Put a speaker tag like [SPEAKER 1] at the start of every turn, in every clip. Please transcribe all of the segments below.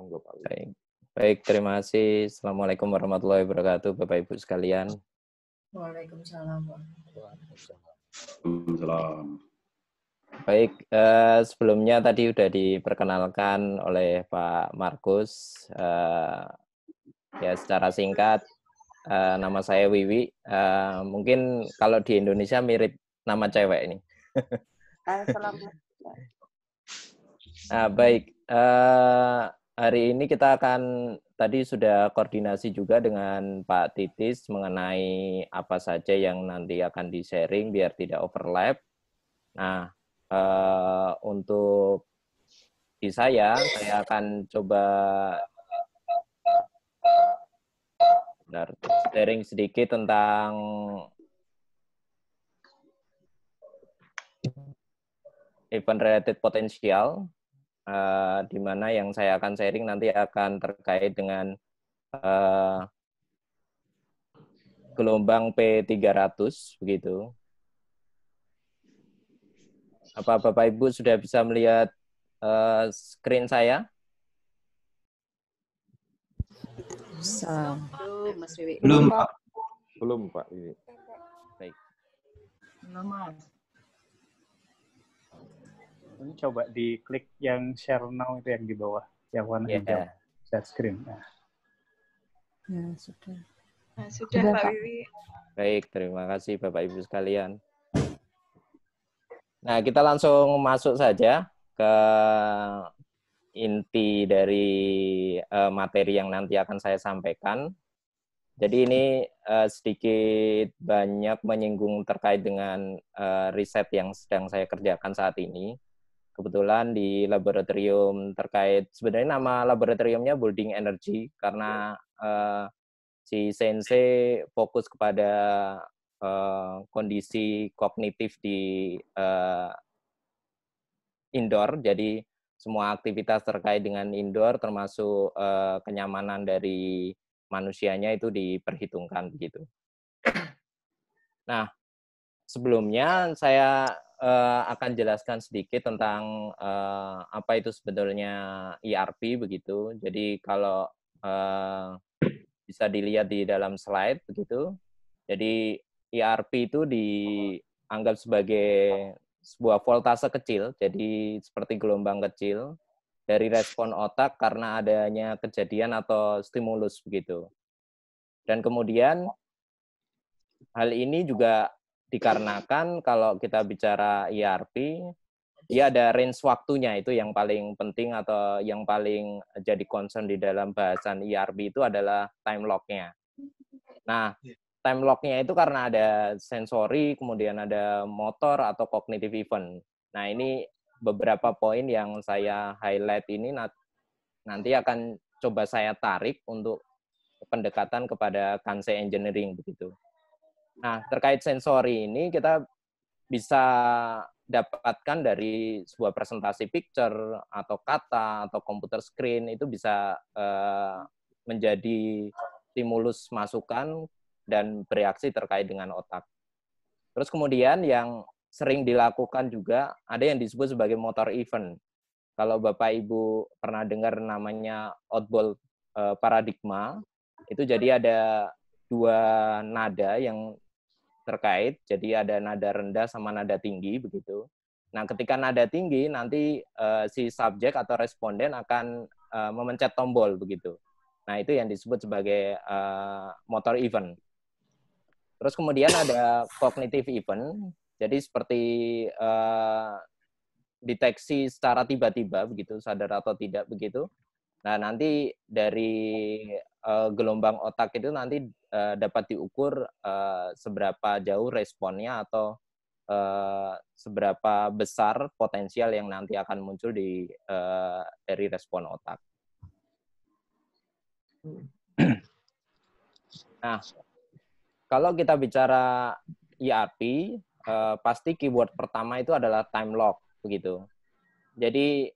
[SPEAKER 1] Monggo Pak. Baik. Baik, terima kasih. Assalamualaikum warahmatullahi wabarakatuh Bapak Ibu sekalian. Waalaikumsalam. Waalaikumsalam. Baik, eh, sebelumnya tadi sudah diperkenalkan oleh Pak Markus. Eh, ya, secara singkat, eh, nama saya Wiwi. Eh, mungkin kalau di Indonesia mirip nama cewek ini.
[SPEAKER 2] Nah,
[SPEAKER 1] baik. Eh, Hari ini kita akan tadi sudah koordinasi juga dengan Pak Titis mengenai apa saja yang nanti akan di-sharing biar tidak overlap. Nah, uh, untuk di saya, saya akan coba sharing sedikit tentang event related potensial dimana eh, di mana yang saya akan sharing nanti akan terkait dengan uh, gelombang P300 begitu. Apa Bapak Ibu sudah bisa melihat uh, screen saya?
[SPEAKER 2] Belum, Pak. Belum, Pak. Baik. Belum, Mas. Ini coba di klik yang share now itu yang di bawah, yang warna yeah. hijau. Share screen. Nah. Ya, sudah. Nah, sudah Pak Wiwi.
[SPEAKER 1] Baik, terima kasih Bapak Ibu sekalian. Nah, kita langsung masuk saja ke inti dari uh, materi yang nanti akan saya sampaikan. Jadi ini uh, sedikit banyak menyinggung terkait dengan uh, riset yang sedang saya kerjakan saat ini kebetulan di laboratorium terkait sebenarnya nama laboratoriumnya Building Energy karena uh, si Sensei fokus kepada uh, kondisi kognitif di uh, indoor jadi semua aktivitas terkait dengan indoor termasuk uh, kenyamanan dari manusianya itu diperhitungkan begitu. Nah, sebelumnya saya Eh, akan jelaskan sedikit tentang uh, apa itu sebetulnya ERP begitu. Jadi kalau uh, bisa dilihat di dalam slide begitu. Jadi ERP itu dianggap sebagai sebuah voltase kecil, jadi seperti gelombang kecil dari respon otak karena adanya kejadian atau stimulus begitu. Dan kemudian hal ini juga dikarenakan kalau kita bicara ERP, ya ada range waktunya itu yang paling penting atau yang paling jadi concern di dalam bahasan ERP itu adalah time lock-nya. Nah, iya. time lock-nya itu karena ada sensori, kemudian ada motor atau cognitive event. Nah, ini beberapa poin yang saya highlight ini nanti akan coba saya tarik untuk pendekatan kepada Kansai Engineering begitu. Nah, terkait sensori ini kita bisa dapatkan dari sebuah presentasi picture atau kata atau komputer screen itu bisa uh, menjadi stimulus masukan dan bereaksi terkait dengan otak. Terus kemudian yang sering dilakukan juga ada yang disebut sebagai motor event. Kalau Bapak Ibu pernah dengar namanya outball eh, paradigma, itu jadi ada dua nada yang terkait. Jadi ada nada rendah sama nada tinggi begitu. Nah, ketika nada tinggi nanti uh, si subjek atau responden akan uh, memencet tombol begitu. Nah, itu yang disebut sebagai uh, motor event. Terus kemudian ada kognitif event. Jadi seperti uh, deteksi secara tiba-tiba begitu sadar atau tidak begitu. Nah, nanti dari uh, gelombang otak itu nanti uh, dapat diukur uh, seberapa jauh responnya atau uh, seberapa besar potensial yang nanti akan muncul di uh, dari respon otak. Nah, kalau kita bicara ERP, uh, pasti keyword pertama itu adalah time lock, begitu. Jadi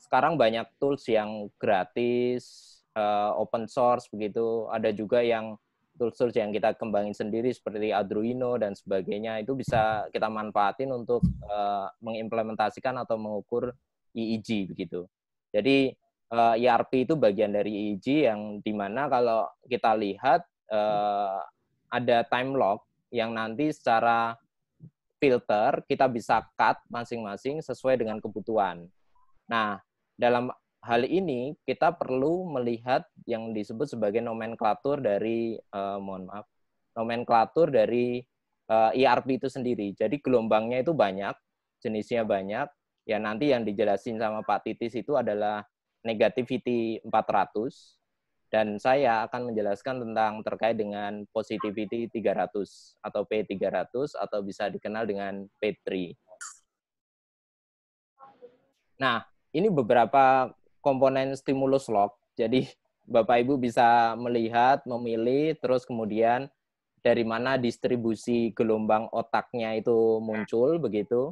[SPEAKER 1] sekarang banyak tools yang gratis, uh, open source begitu. Ada juga yang tools-tools yang kita kembangin sendiri seperti Arduino dan sebagainya itu bisa kita manfaatin untuk uh, mengimplementasikan atau mengukur EEG begitu. Jadi uh, eh, ERP itu bagian dari EEG yang dimana kalau kita lihat uh, ada time lock yang nanti secara filter kita bisa cut masing-masing sesuai dengan kebutuhan. Nah, dalam hal ini kita perlu melihat yang disebut sebagai nomenklatur dari uh, mohon maaf nomenklatur dari IRP eh, e ERP itu sendiri. Jadi gelombangnya itu banyak, jenisnya banyak. Ya nanti yang dijelasin sama Pak Titis itu adalah negativity 400 dan saya akan menjelaskan tentang terkait dengan positivity 300 atau P300 atau bisa dikenal dengan P3. Nah, ini beberapa komponen stimulus lock, Jadi Bapak Ibu bisa melihat, memilih, terus kemudian dari mana distribusi gelombang otaknya itu muncul ya. begitu.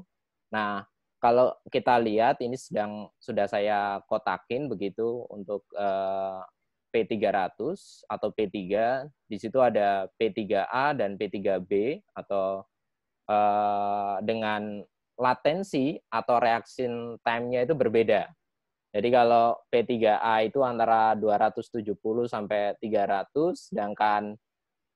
[SPEAKER 1] Nah, kalau kita lihat ini sedang sudah saya kotakin begitu untuk eh, P300 atau P3, di situ ada P3A dan P3B atau eh, dengan latensi atau reaction time-nya itu berbeda. Jadi kalau P3A itu antara 270 sampai 300, sedangkan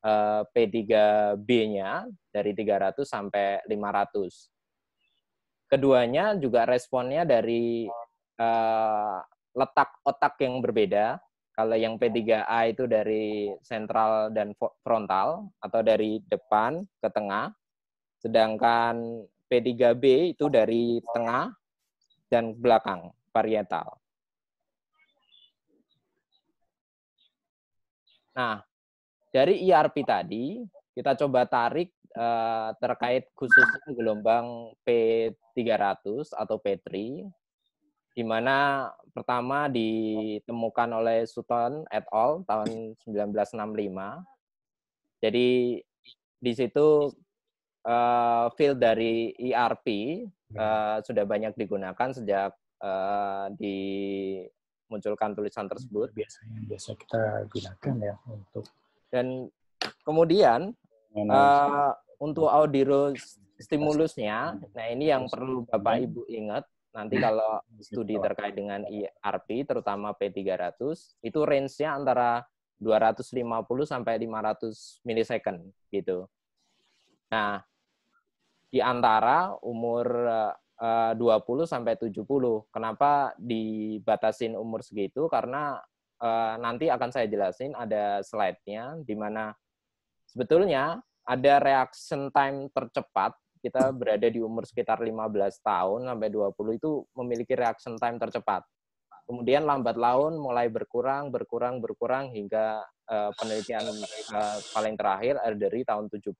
[SPEAKER 1] eh, P3B-nya dari 300 sampai 500. Keduanya juga responnya dari eh, letak otak yang berbeda. Kalau yang P3A itu dari sentral dan frontal atau dari depan ke tengah, sedangkan P3B itu dari tengah dan belakang parietal. Nah, dari IRP e tadi kita coba tarik eh, terkait khususnya gelombang P300 atau P3 di mana pertama ditemukan oleh Sutton et al tahun 1965. Jadi di situ eh, field dari ERP eh, sudah banyak digunakan sejak uh, dimunculkan tulisan tersebut. Biasanya
[SPEAKER 2] biasa kita gunakan ya untuk
[SPEAKER 1] dan kemudian uh, untuk audio stimulusnya, nah ini yang perlu Bapak Ibu ingat nanti kalau iya, studi terkait dengan IRP e terutama P300 itu range-nya antara 250 sampai 500 milisecond gitu. Nah, di antara umur eh, 20 eh, sampai 70. Kenapa dibatasin umur segitu? Karena uh, nanti akan saya jelasin ada slide-nya di mana sebetulnya ada reaction time tercepat kita berada di umur sekitar 15 tahun sampai 20 itu memiliki reaction time tercepat. Kemudian lambat laun mulai berkurang, berkurang, berkurang hingga uh, penelitian uh, paling terakhir dari tahun 70.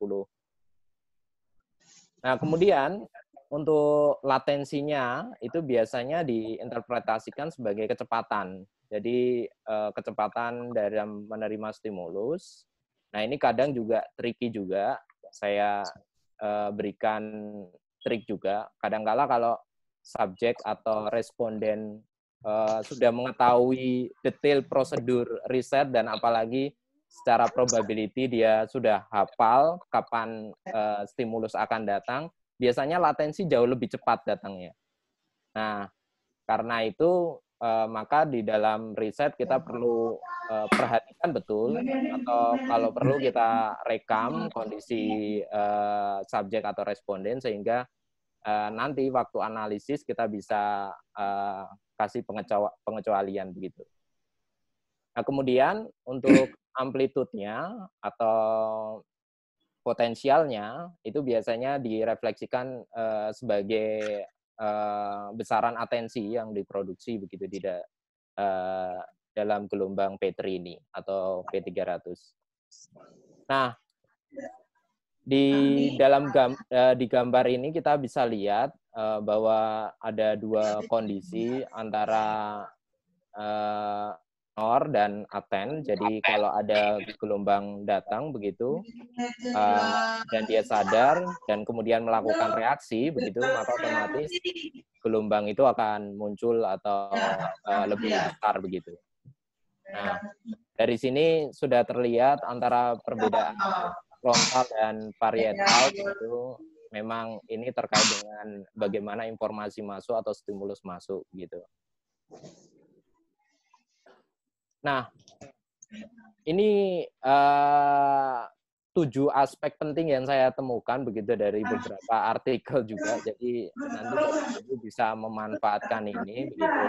[SPEAKER 1] Nah, kemudian untuk latensinya itu biasanya diinterpretasikan sebagai kecepatan. Jadi eh, kecepatan dari menerima stimulus. Nah ini kadang juga tricky juga. Saya eh, berikan trik juga. Kadangkala kalau subjek atau responden eh, sudah mengetahui detail prosedur riset dan apalagi secara probability dia sudah hafal kapan stimulus akan datang, biasanya latensi jauh lebih cepat datangnya. Nah, karena itu eh, maka di dalam riset kita ya. perlu eh, perhatikan betul atau kalau perlu kita rekam kondisi eh, subjek atau responden sehingga nanti waktu analisis kita bisa kasih pengecualian begitu. Nah, kemudian untuk amplitudenya atau potensialnya itu biasanya direfleksikan uh, sebagai uh, besaran atensi yang diproduksi begitu tidak uh, eh, dalam gelombang p ini atau P300. Nah, nah, di dalam gam, uh, di gambar ini kita bisa lihat uh, bahwa ada dua kondisi antara uh, honor dan attend. Jadi kalau ada gelombang datang begitu
[SPEAKER 3] uh,
[SPEAKER 1] dan dia sadar dan kemudian melakukan reaksi begitu, maka otomatis gelombang itu akan muncul atau uh, lebih ya. besar begitu. Ya. Nah, dari sini sudah terlihat antara perbedaan frontal dan parietal
[SPEAKER 2] itu
[SPEAKER 1] memang ini terkait dengan bagaimana informasi masuk atau stimulus masuk gitu. Nah, ini uh, tujuh aspek penting yang saya temukan begitu dari beberapa artikel juga. Jadi nanti bisa memanfaatkan ini begitu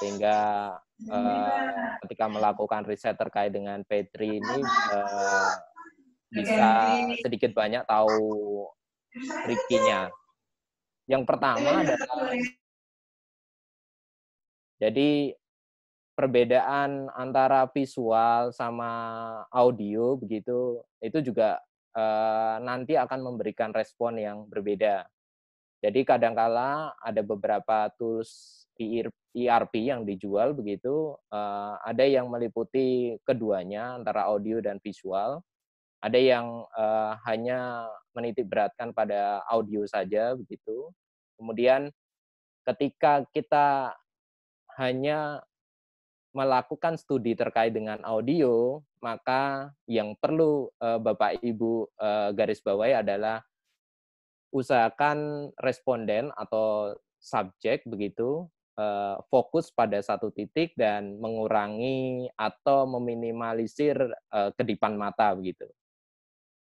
[SPEAKER 1] sehingga uh, ketika melakukan riset terkait dengan Petri ini uh,
[SPEAKER 2] bisa
[SPEAKER 1] sedikit banyak tahu trikinya. Yang pertama adalah jadi perbedaan antara visual sama audio begitu itu juga eh, nanti akan memberikan respon yang berbeda. Jadi kadangkala ada beberapa tools ERP e yang dijual begitu, eh, ada yang meliputi keduanya antara audio dan visual, ada yang eh, hanya menitik beratkan pada audio saja begitu. Kemudian ketika kita hanya melakukan studi terkait dengan audio, maka yang perlu eh, Bapak Ibu eh, garis bawahi adalah usahakan responden atau subjek begitu eh, fokus pada satu titik dan mengurangi atau meminimalisir kedipan mata begitu.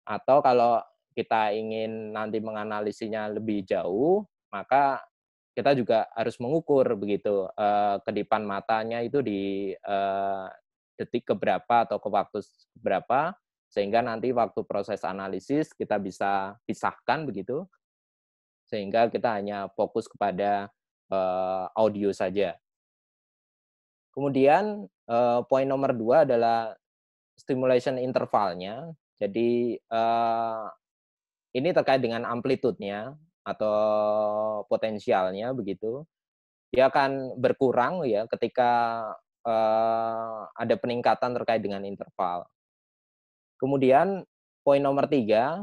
[SPEAKER 1] Atau kalau kita ingin nanti menganalisinya lebih jauh, maka kita juga harus mengukur begitu uh, kedipan matanya itu di uh, detik keberapa atau ke waktu berapa sehingga nanti waktu proses analisis kita bisa pisahkan begitu sehingga kita hanya fokus kepada uh, audio saja. Kemudian uh, poin nomor dua adalah stimulation intervalnya. Jadi uh, ini terkait dengan amplitudenya atau potensialnya begitu dia akan berkurang ya ketika uh, ada peningkatan terkait dengan interval. Kemudian poin nomor tiga,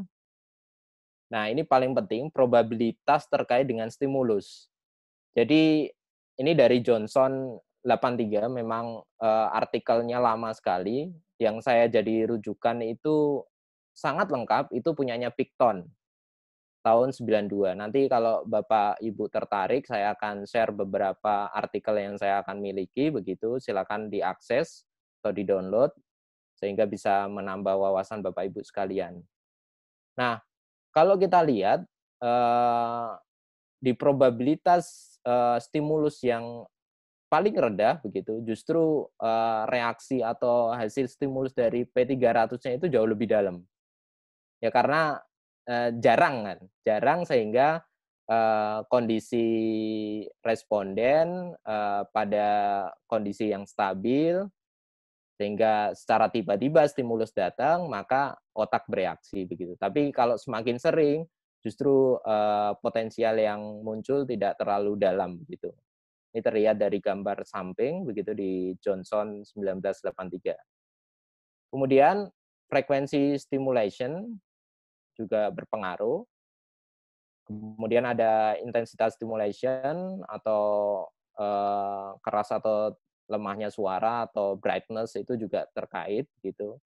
[SPEAKER 1] nah ini paling penting probabilitas terkait dengan stimulus. Jadi ini dari Johnson 83 memang uh, artikelnya lama sekali yang saya jadi rujukan itu sangat lengkap itu punyanya Picton tahun 92. Nanti kalau Bapak Ibu tertarik, saya akan share beberapa artikel yang saya akan miliki begitu. Silakan diakses atau di-download sehingga bisa menambah wawasan Bapak Ibu sekalian. Nah, kalau kita lihat eh, di probabilitas eh, stimulus yang paling rendah begitu, justru eh, reaksi atau hasil stimulus dari P300-nya itu jauh lebih dalam. Ya karena Eh, jarang kan, jarang sehingga uh, kondisi responden uh, pada kondisi yang stabil sehingga secara tiba-tiba stimulus datang maka otak bereaksi begitu. Tapi kalau semakin sering justru uh, potensial yang muncul tidak terlalu dalam begitu. Ini terlihat dari gambar samping begitu di Johnson 1983. Kemudian frekuensi stimulation juga berpengaruh. Kemudian ada intensitas stimulation atau uh, keras atau lemahnya suara atau brightness itu juga terkait gitu.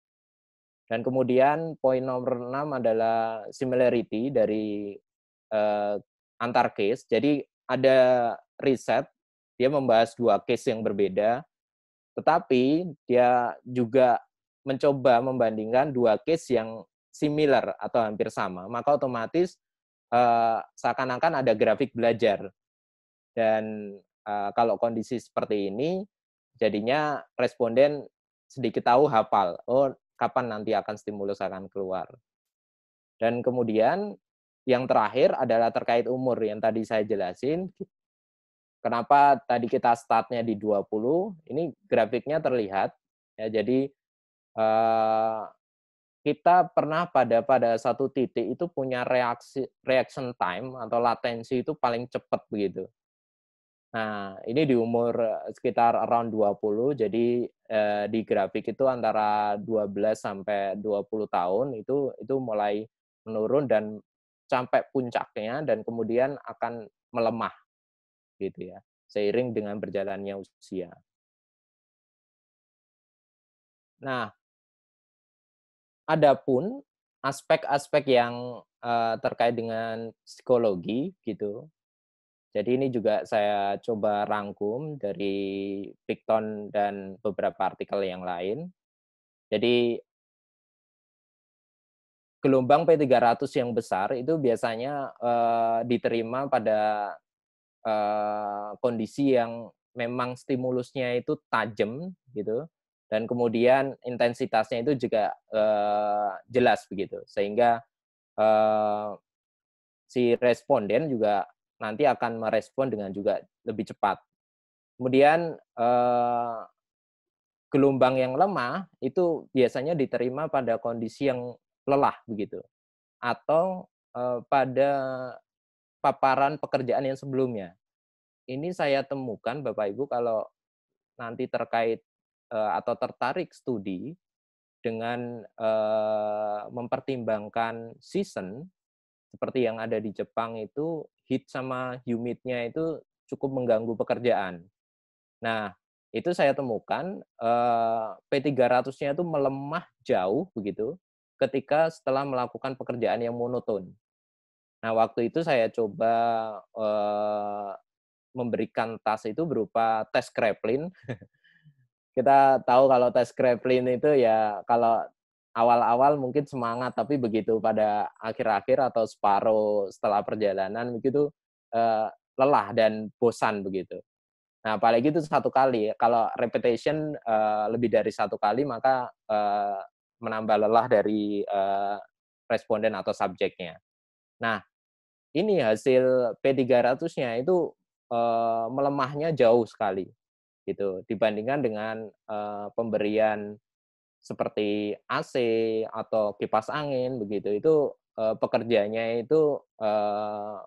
[SPEAKER 1] Dan kemudian poin nomor enam adalah similarity dari uh, antar case. Jadi ada riset dia membahas dua case yang berbeda tetapi dia juga mencoba membandingkan dua case yang similar atau hampir sama, maka otomatis uh, seakan-akan ada grafik belajar. Dan uh, kalau kondisi seperti ini, jadinya responden sedikit tahu hafal, oh kapan nanti akan stimulus akan keluar. Dan kemudian yang terakhir adalah terkait umur yang tadi saya jelasin. Kenapa tadi kita startnya di 20, ini grafiknya terlihat. ya Jadi eh, kita pernah pada pada satu titik itu punya reaksi reaction time atau latensi itu paling cepat begitu. Nah, ini di umur eh, sekitar around 20, jadi eh, di grafik itu antara 12 sampai 20 tahun itu itu mulai menurun dan sampai puncaknya dan kemudian akan
[SPEAKER 3] melemah gitu ya, seiring dengan berjalannya usia. Nah, Adapun
[SPEAKER 1] aspek-aspek yang uh, terkait dengan psikologi gitu. Jadi ini juga saya coba rangkum dari Picton dan beberapa artikel yang lain. Jadi gelombang P300 yang besar itu biasanya uh, diterima pada uh, kondisi yang memang stimulusnya itu tajam gitu dan kemudian intensitasnya itu juga uh, jelas begitu sehingga uh, si responden juga nanti akan merespon dengan juga lebih cepat kemudian uh, gelombang yang lemah itu biasanya diterima pada kondisi yang lelah begitu atau uh, pada paparan pekerjaan yang sebelumnya ini saya temukan Bapak Ibu kalau nanti terkait Eh, atau tertarik studi dengan eh, mempertimbangkan season seperti yang ada di Jepang itu heat sama humidnya itu cukup mengganggu pekerjaan. Nah, itu saya temukan eh, P300-nya itu melemah jauh begitu ketika setelah melakukan pekerjaan yang monoton. Nah, waktu itu saya coba memberikan tas itu berupa tes Kreplin kita tahu kalau tes Kreplin itu ya kalau awal-awal mungkin semangat tapi begitu pada akhir-akhir atau separuh setelah perjalanan begitu eh, lelah dan bosan begitu. Nah, apalagi itu satu kali. Kalau repetition uh, lebih dari satu kali, maka uh, menambah lelah dari uh, responden atau subjeknya. Nah, ini hasil P300-nya itu uh, melemahnya jauh sekali gitu dibandingkan dengan uh, pemberian seperti AC atau kipas angin begitu itu uh, pekerjanya itu uh,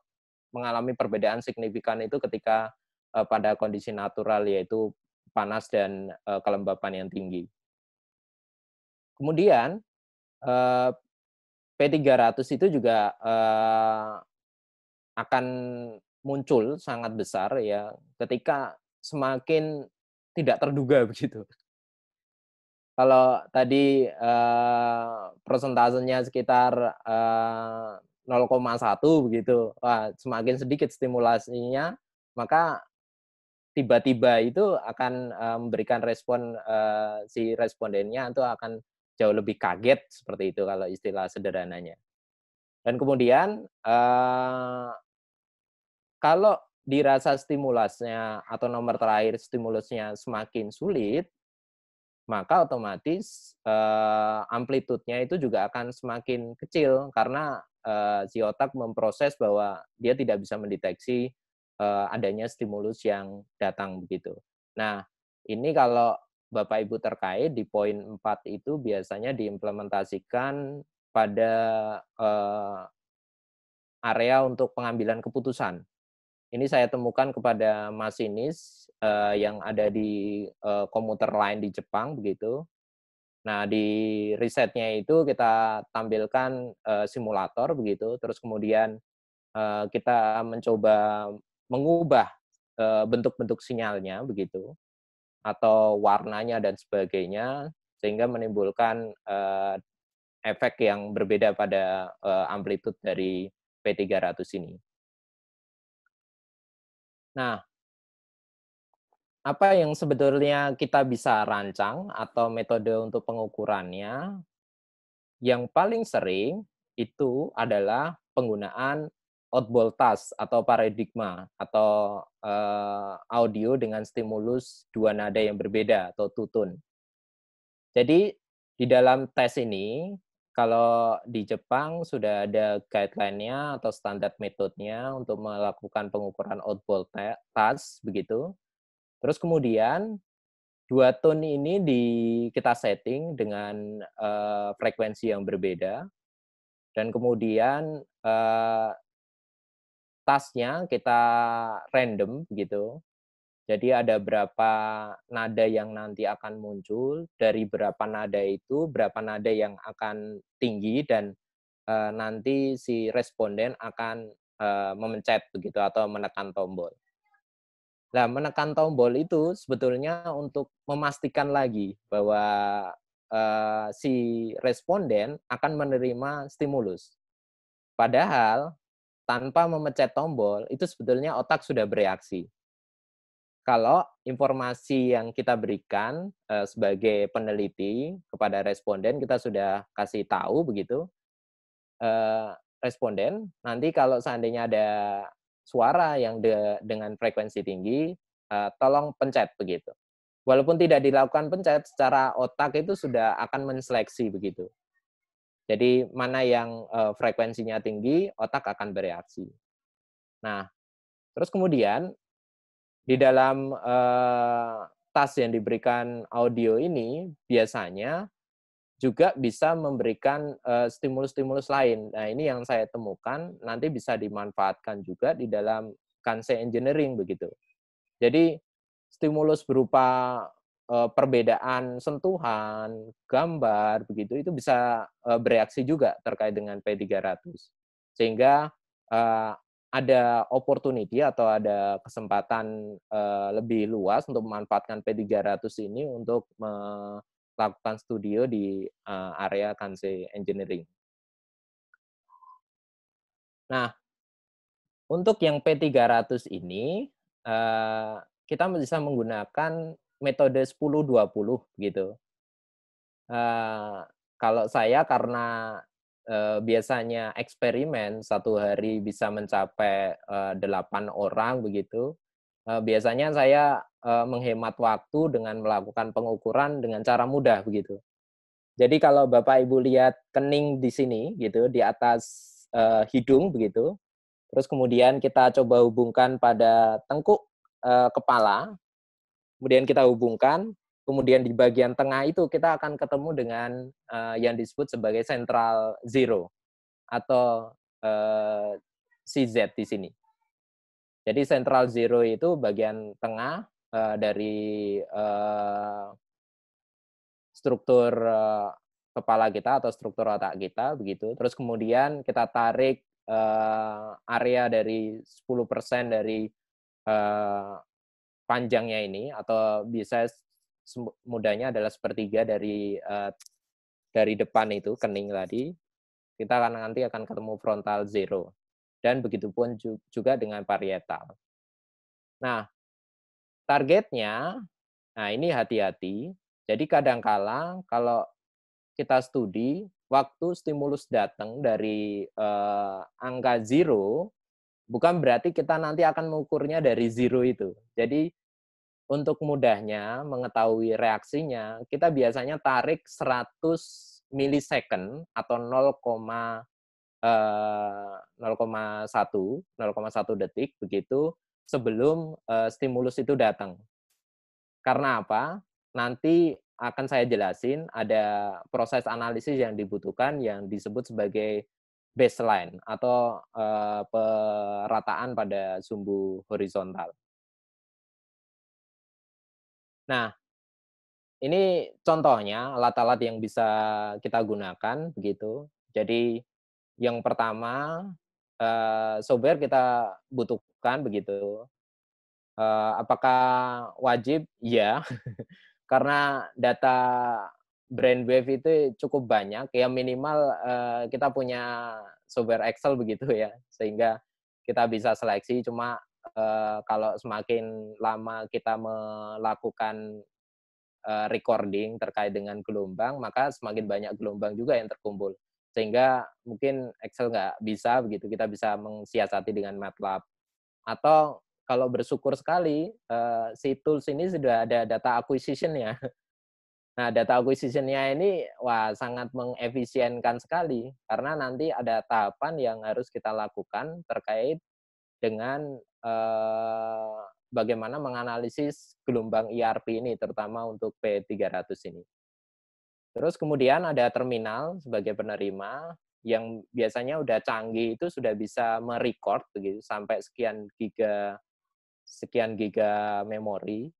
[SPEAKER 1] mengalami perbedaan signifikan itu ketika uh, pada kondisi natural yaitu panas dan uh, kelembapan yang tinggi. Kemudian uh, P300 itu juga uh, akan muncul sangat besar ya ketika semakin tidak terduga begitu. Kalau tadi eh, persentasenya sekitar eh, 0,1 begitu, wah, semakin sedikit stimulasinya, maka tiba-tiba itu akan eh, memberikan respon eh, si respondennya itu akan jauh lebih kaget seperti itu kalau istilah sederhananya. Dan kemudian eh, kalau dirasa stimulusnya atau nomor terakhir stimulusnya semakin sulit, maka otomatis eh, amplitudenya itu juga akan semakin kecil karena eh, si otak memproses bahwa dia tidak bisa mendeteksi eh, adanya stimulus yang datang begitu. Nah, ini kalau Bapak Ibu terkait di poin 4 itu biasanya diimplementasikan pada eh, area untuk pengambilan keputusan ini saya temukan kepada masinis uh, yang ada di uh, komuter lain di Jepang begitu. Nah, di risetnya itu kita tampilkan uh, simulator begitu, terus kemudian uh, kita mencoba mengubah bentuk bentuk-bentuk sinyalnya begitu atau warnanya dan sebagainya sehingga menimbulkan uh, efek yang berbeda pada uh, amplitude dari P300 ini. Nah, apa yang sebetulnya kita bisa rancang atau metode untuk pengukurannya yang paling sering itu adalah penggunaan task atau paradigma atau uh, audio dengan stimulus dua nada yang berbeda atau tutun. Jadi di dalam tes ini kalau di Jepang sudah ada guideline-nya atau standar metodenya untuk melakukan pengukuran output task begitu. Terus kemudian dua tone ini di kita setting dengan uh, frekuensi yang berbeda dan kemudian uh, eh, tasnya kita random gitu jadi ada berapa nada yang nanti akan muncul, dari berapa nada itu, berapa nada yang akan tinggi dan uh, nanti si responden akan uh, memencet begitu atau menekan tombol. Nah, menekan tombol itu sebetulnya untuk memastikan lagi bahwa uh, si responden akan menerima stimulus. Padahal tanpa memecet tombol itu sebetulnya otak sudah bereaksi kalau informasi yang kita berikan eh, sebagai peneliti kepada responden kita sudah kasih tahu begitu eh, responden nanti kalau seandainya ada suara yang de dengan frekuensi tinggi eh, tolong pencet begitu walaupun tidak dilakukan pencet secara otak itu sudah akan menseleksi begitu jadi mana yang frekuensinya tinggi otak akan bereaksi nah terus kemudian di dalam uh, tas yang diberikan audio ini biasanya juga bisa memberikan eh, stimulus-stimulus uh, lain. Nah, ini yang saya temukan nanti bisa dimanfaatkan juga di dalam Kanse Engineering begitu. Jadi stimulus berupa uh, perbedaan sentuhan, gambar begitu itu bisa uh, bereaksi juga terkait dengan P300. Sehingga ada opportunity atau ada kesempatan uh, lebih luas untuk memanfaatkan P300 ini untuk melakukan studio di uh, area Kansai Engineering. Nah, untuk yang P300 ini uh, kita bisa menggunakan metode 10-20 gitu. Uh, kalau saya karena Eh, biasanya eksperimen satu hari bisa mencapai eh, delapan orang begitu. Eh, biasanya saya menghemat waktu dengan melakukan pengukuran dengan cara mudah begitu. Jadi kalau Bapak Ibu lihat kening di sini gitu di atas hidung begitu, terus kemudian kita coba hubungkan pada tengkuk uh, kepala, kemudian kita hubungkan, Kemudian di bagian tengah itu kita akan ketemu dengan uh, yang disebut sebagai central zero atau uh, eh, CZ di sini. Jadi central zero itu bagian tengah uh, dari uh, struktur uh, kepala kita atau struktur otak kita begitu. Terus kemudian kita tarik uh, area dari 10% dari uh, panjangnya ini atau bisa mudahnya adalah sepertiga dari uh, dari depan itu kening tadi kita akan nanti akan ketemu frontal zero dan begitu pun juga dengan parietal. Nah, targetnya nah ini hati-hati. Jadi kadangkala kalau kita studi waktu stimulus datang dari eh, angka zero bukan berarti kita nanti akan mengukurnya dari zero itu. Jadi untuk mudahnya mengetahui reaksinya, kita biasanya tarik 100 milisecond atau 0,1 eh, detik begitu sebelum eh, stimulus itu datang. Karena apa? Nanti akan saya jelasin ada proses analisis yang dibutuhkan yang disebut sebagai baseline atau eh, perataan pada sumbu horizontal. Nah, ini contohnya alat-alat yang bisa kita gunakan begitu. Jadi yang pertama uh, software kita butuhkan begitu. Uh, apakah wajib? Ya, karena data brainwave itu cukup banyak. Yang minimal uh, kita punya software Excel begitu ya, sehingga kita bisa seleksi. Cuma Eh, kalau semakin lama kita melakukan eh, recording terkait dengan gelombang, maka semakin banyak gelombang juga yang terkumpul. Sehingga mungkin Excel nggak bisa begitu, kita bisa mengsiasati dengan MATLAB. Atau kalau bersyukur sekali, uh, si tools ini sudah ada data acquisition-nya. Nah, data acquisition-nya ini wah sangat mengefisienkan sekali karena nanti ada tahapan yang harus kita lakukan terkait dengan Eh, bagaimana menganalisis gelombang IRP e ini, terutama untuk P300 ini. Terus kemudian ada terminal sebagai penerima yang biasanya udah canggih itu sudah bisa merecord begitu sampai sekian giga sekian giga memori.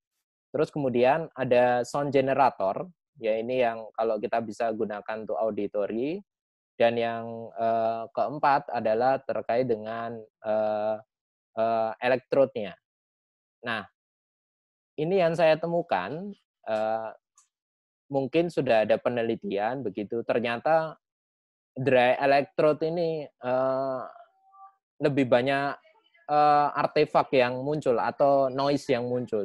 [SPEAKER 1] Terus kemudian ada sound generator, ya ini yang kalau kita bisa gunakan untuk auditory. Dan yang eh, keempat adalah terkait dengan eh, uh, eh, elektrodnya. Nah, ini yang saya temukan uh, mungkin sudah ada penelitian begitu ternyata dry electrode ini uh, lebih banyak uh, artefak yang muncul atau noise yang muncul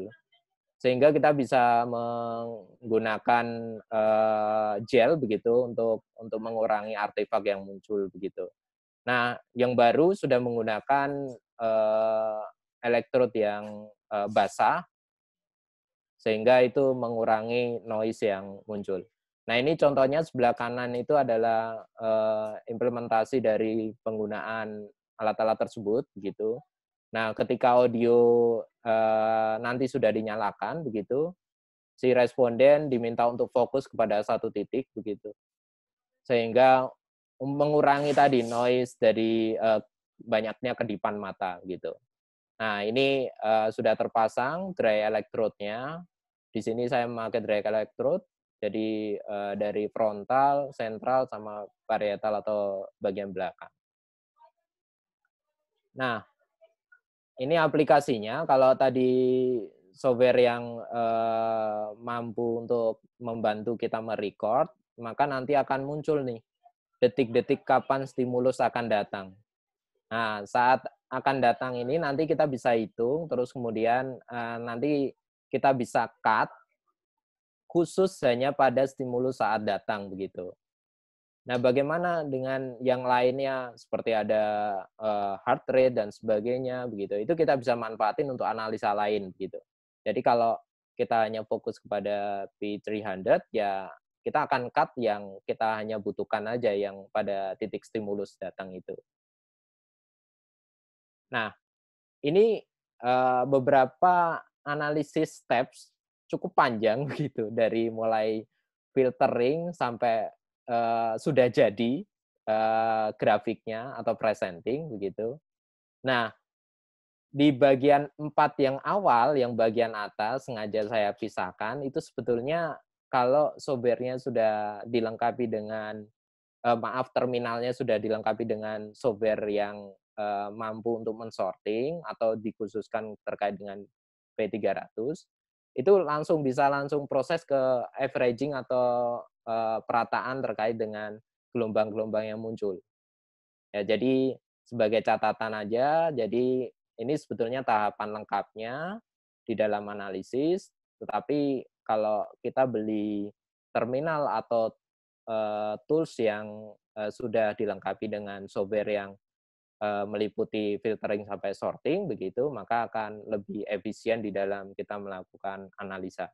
[SPEAKER 1] sehingga kita bisa menggunakan uh, gel begitu untuk untuk mengurangi artefak yang muncul begitu. Nah, yang baru sudah menggunakan uh, eh, elektrod yang uh, basah sehingga itu mengurangi noise yang muncul. Nah ini contohnya sebelah kanan itu adalah uh, implementasi dari penggunaan alat-alat tersebut gitu. Nah ketika audio uh, nanti sudah dinyalakan begitu, si responden diminta untuk fokus kepada satu titik begitu, sehingga mengurangi tadi noise dari uh, banyaknya kedipan mata gitu. Nah, ini uh, sudah terpasang dry electrode-nya. Di sini saya memakai dry electrode. Jadi uh, dari frontal, sentral sama parietal atau bagian belakang. Nah, ini aplikasinya kalau tadi software yang uh, mampu untuk membantu kita merecord, maka nanti akan muncul nih detik-detik kapan stimulus akan datang Nah, saat akan datang ini nanti kita bisa hitung, terus kemudian eh, nanti kita bisa cut khusus hanya pada stimulus saat datang begitu. Nah, bagaimana dengan yang lainnya seperti ada eh, heart rate dan sebagainya begitu. Itu kita bisa manfaatin untuk analisa lain begitu. Jadi kalau kita hanya fokus kepada P300 ya kita akan cut yang kita hanya butuhkan aja yang pada titik stimulus datang itu. Nah, ini uh, beberapa analisis steps cukup panjang gitu dari mulai filtering sampai uh, sudah jadi uh, grafiknya atau presenting begitu. Nah, di bagian empat yang awal, yang bagian atas sengaja saya pisahkan itu sebetulnya kalau sobernya sudah dilengkapi dengan uh, maaf terminalnya sudah dilengkapi dengan sober yang Eh, mampu untuk mensorting atau dikhususkan terkait dengan P300 itu langsung bisa langsung proses ke averaging atau eh, perataan terkait dengan gelombang-gelombang yang muncul. Ya, jadi sebagai catatan aja, jadi ini sebetulnya tahapan lengkapnya di dalam analisis, tetapi kalau kita beli terminal atau eh, tools yang sudah dilengkapi dengan software yang Eh, meliputi filtering sampai sorting begitu maka akan lebih efisien di dalam kita melakukan analisa.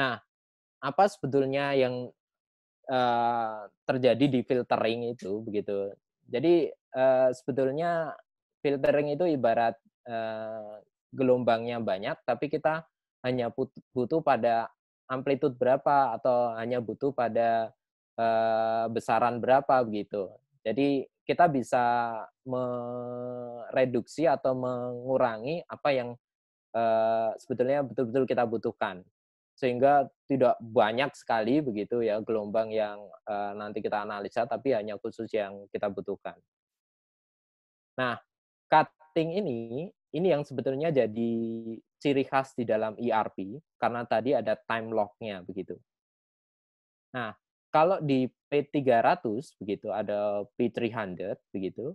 [SPEAKER 1] Nah, apa sebetulnya yang uh, terjadi di filtering itu begitu? Jadi uh, sebetulnya filtering itu ibarat uh, gelombangnya banyak tapi kita hanya butuh pada amplitude berapa atau hanya butuh pada besaran berapa begitu. Jadi kita bisa mereduksi atau mengurangi apa yang uh, sebetulnya betul-betul kita butuhkan. Sehingga tidak banyak sekali begitu ya gelombang yang uh, nanti kita analisa, tapi hanya khusus yang kita butuhkan. Nah, cutting ini, ini yang sebetulnya jadi ciri khas di dalam ERP, karena tadi ada time lock-nya begitu. Nah, kalau di P300 begitu ada P300 begitu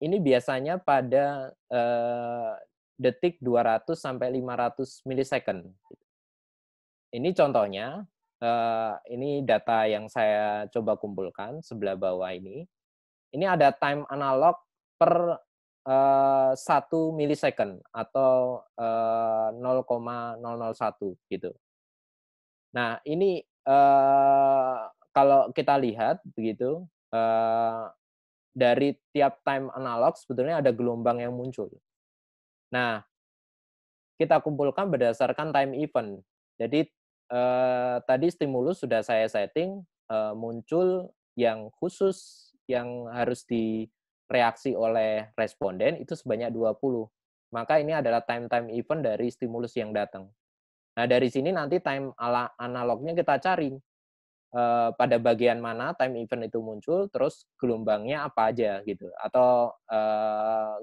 [SPEAKER 1] ini biasanya pada uh, detik 200 sampai 500 milisecond. Ini contohnya uh, ini data yang saya coba kumpulkan sebelah bawah ini. Ini ada time analog per uh, eh, 1 milisecond atau uh, 0,001 gitu. Nah, ini kalau kita lihat begitu uh, dari tiap time analog sebetulnya ada gelombang yang muncul. Nah, kita kumpulkan berdasarkan time event. Jadi uh, tadi stimulus sudah saya setting uh, muncul yang khusus yang harus direaksi oleh responden itu sebanyak 20. Maka ini adalah time-time event dari stimulus yang datang. Nah, dari sini nanti time ala analognya kita cari e, pada bagian mana time event itu muncul, terus gelombangnya apa aja gitu. Atau e,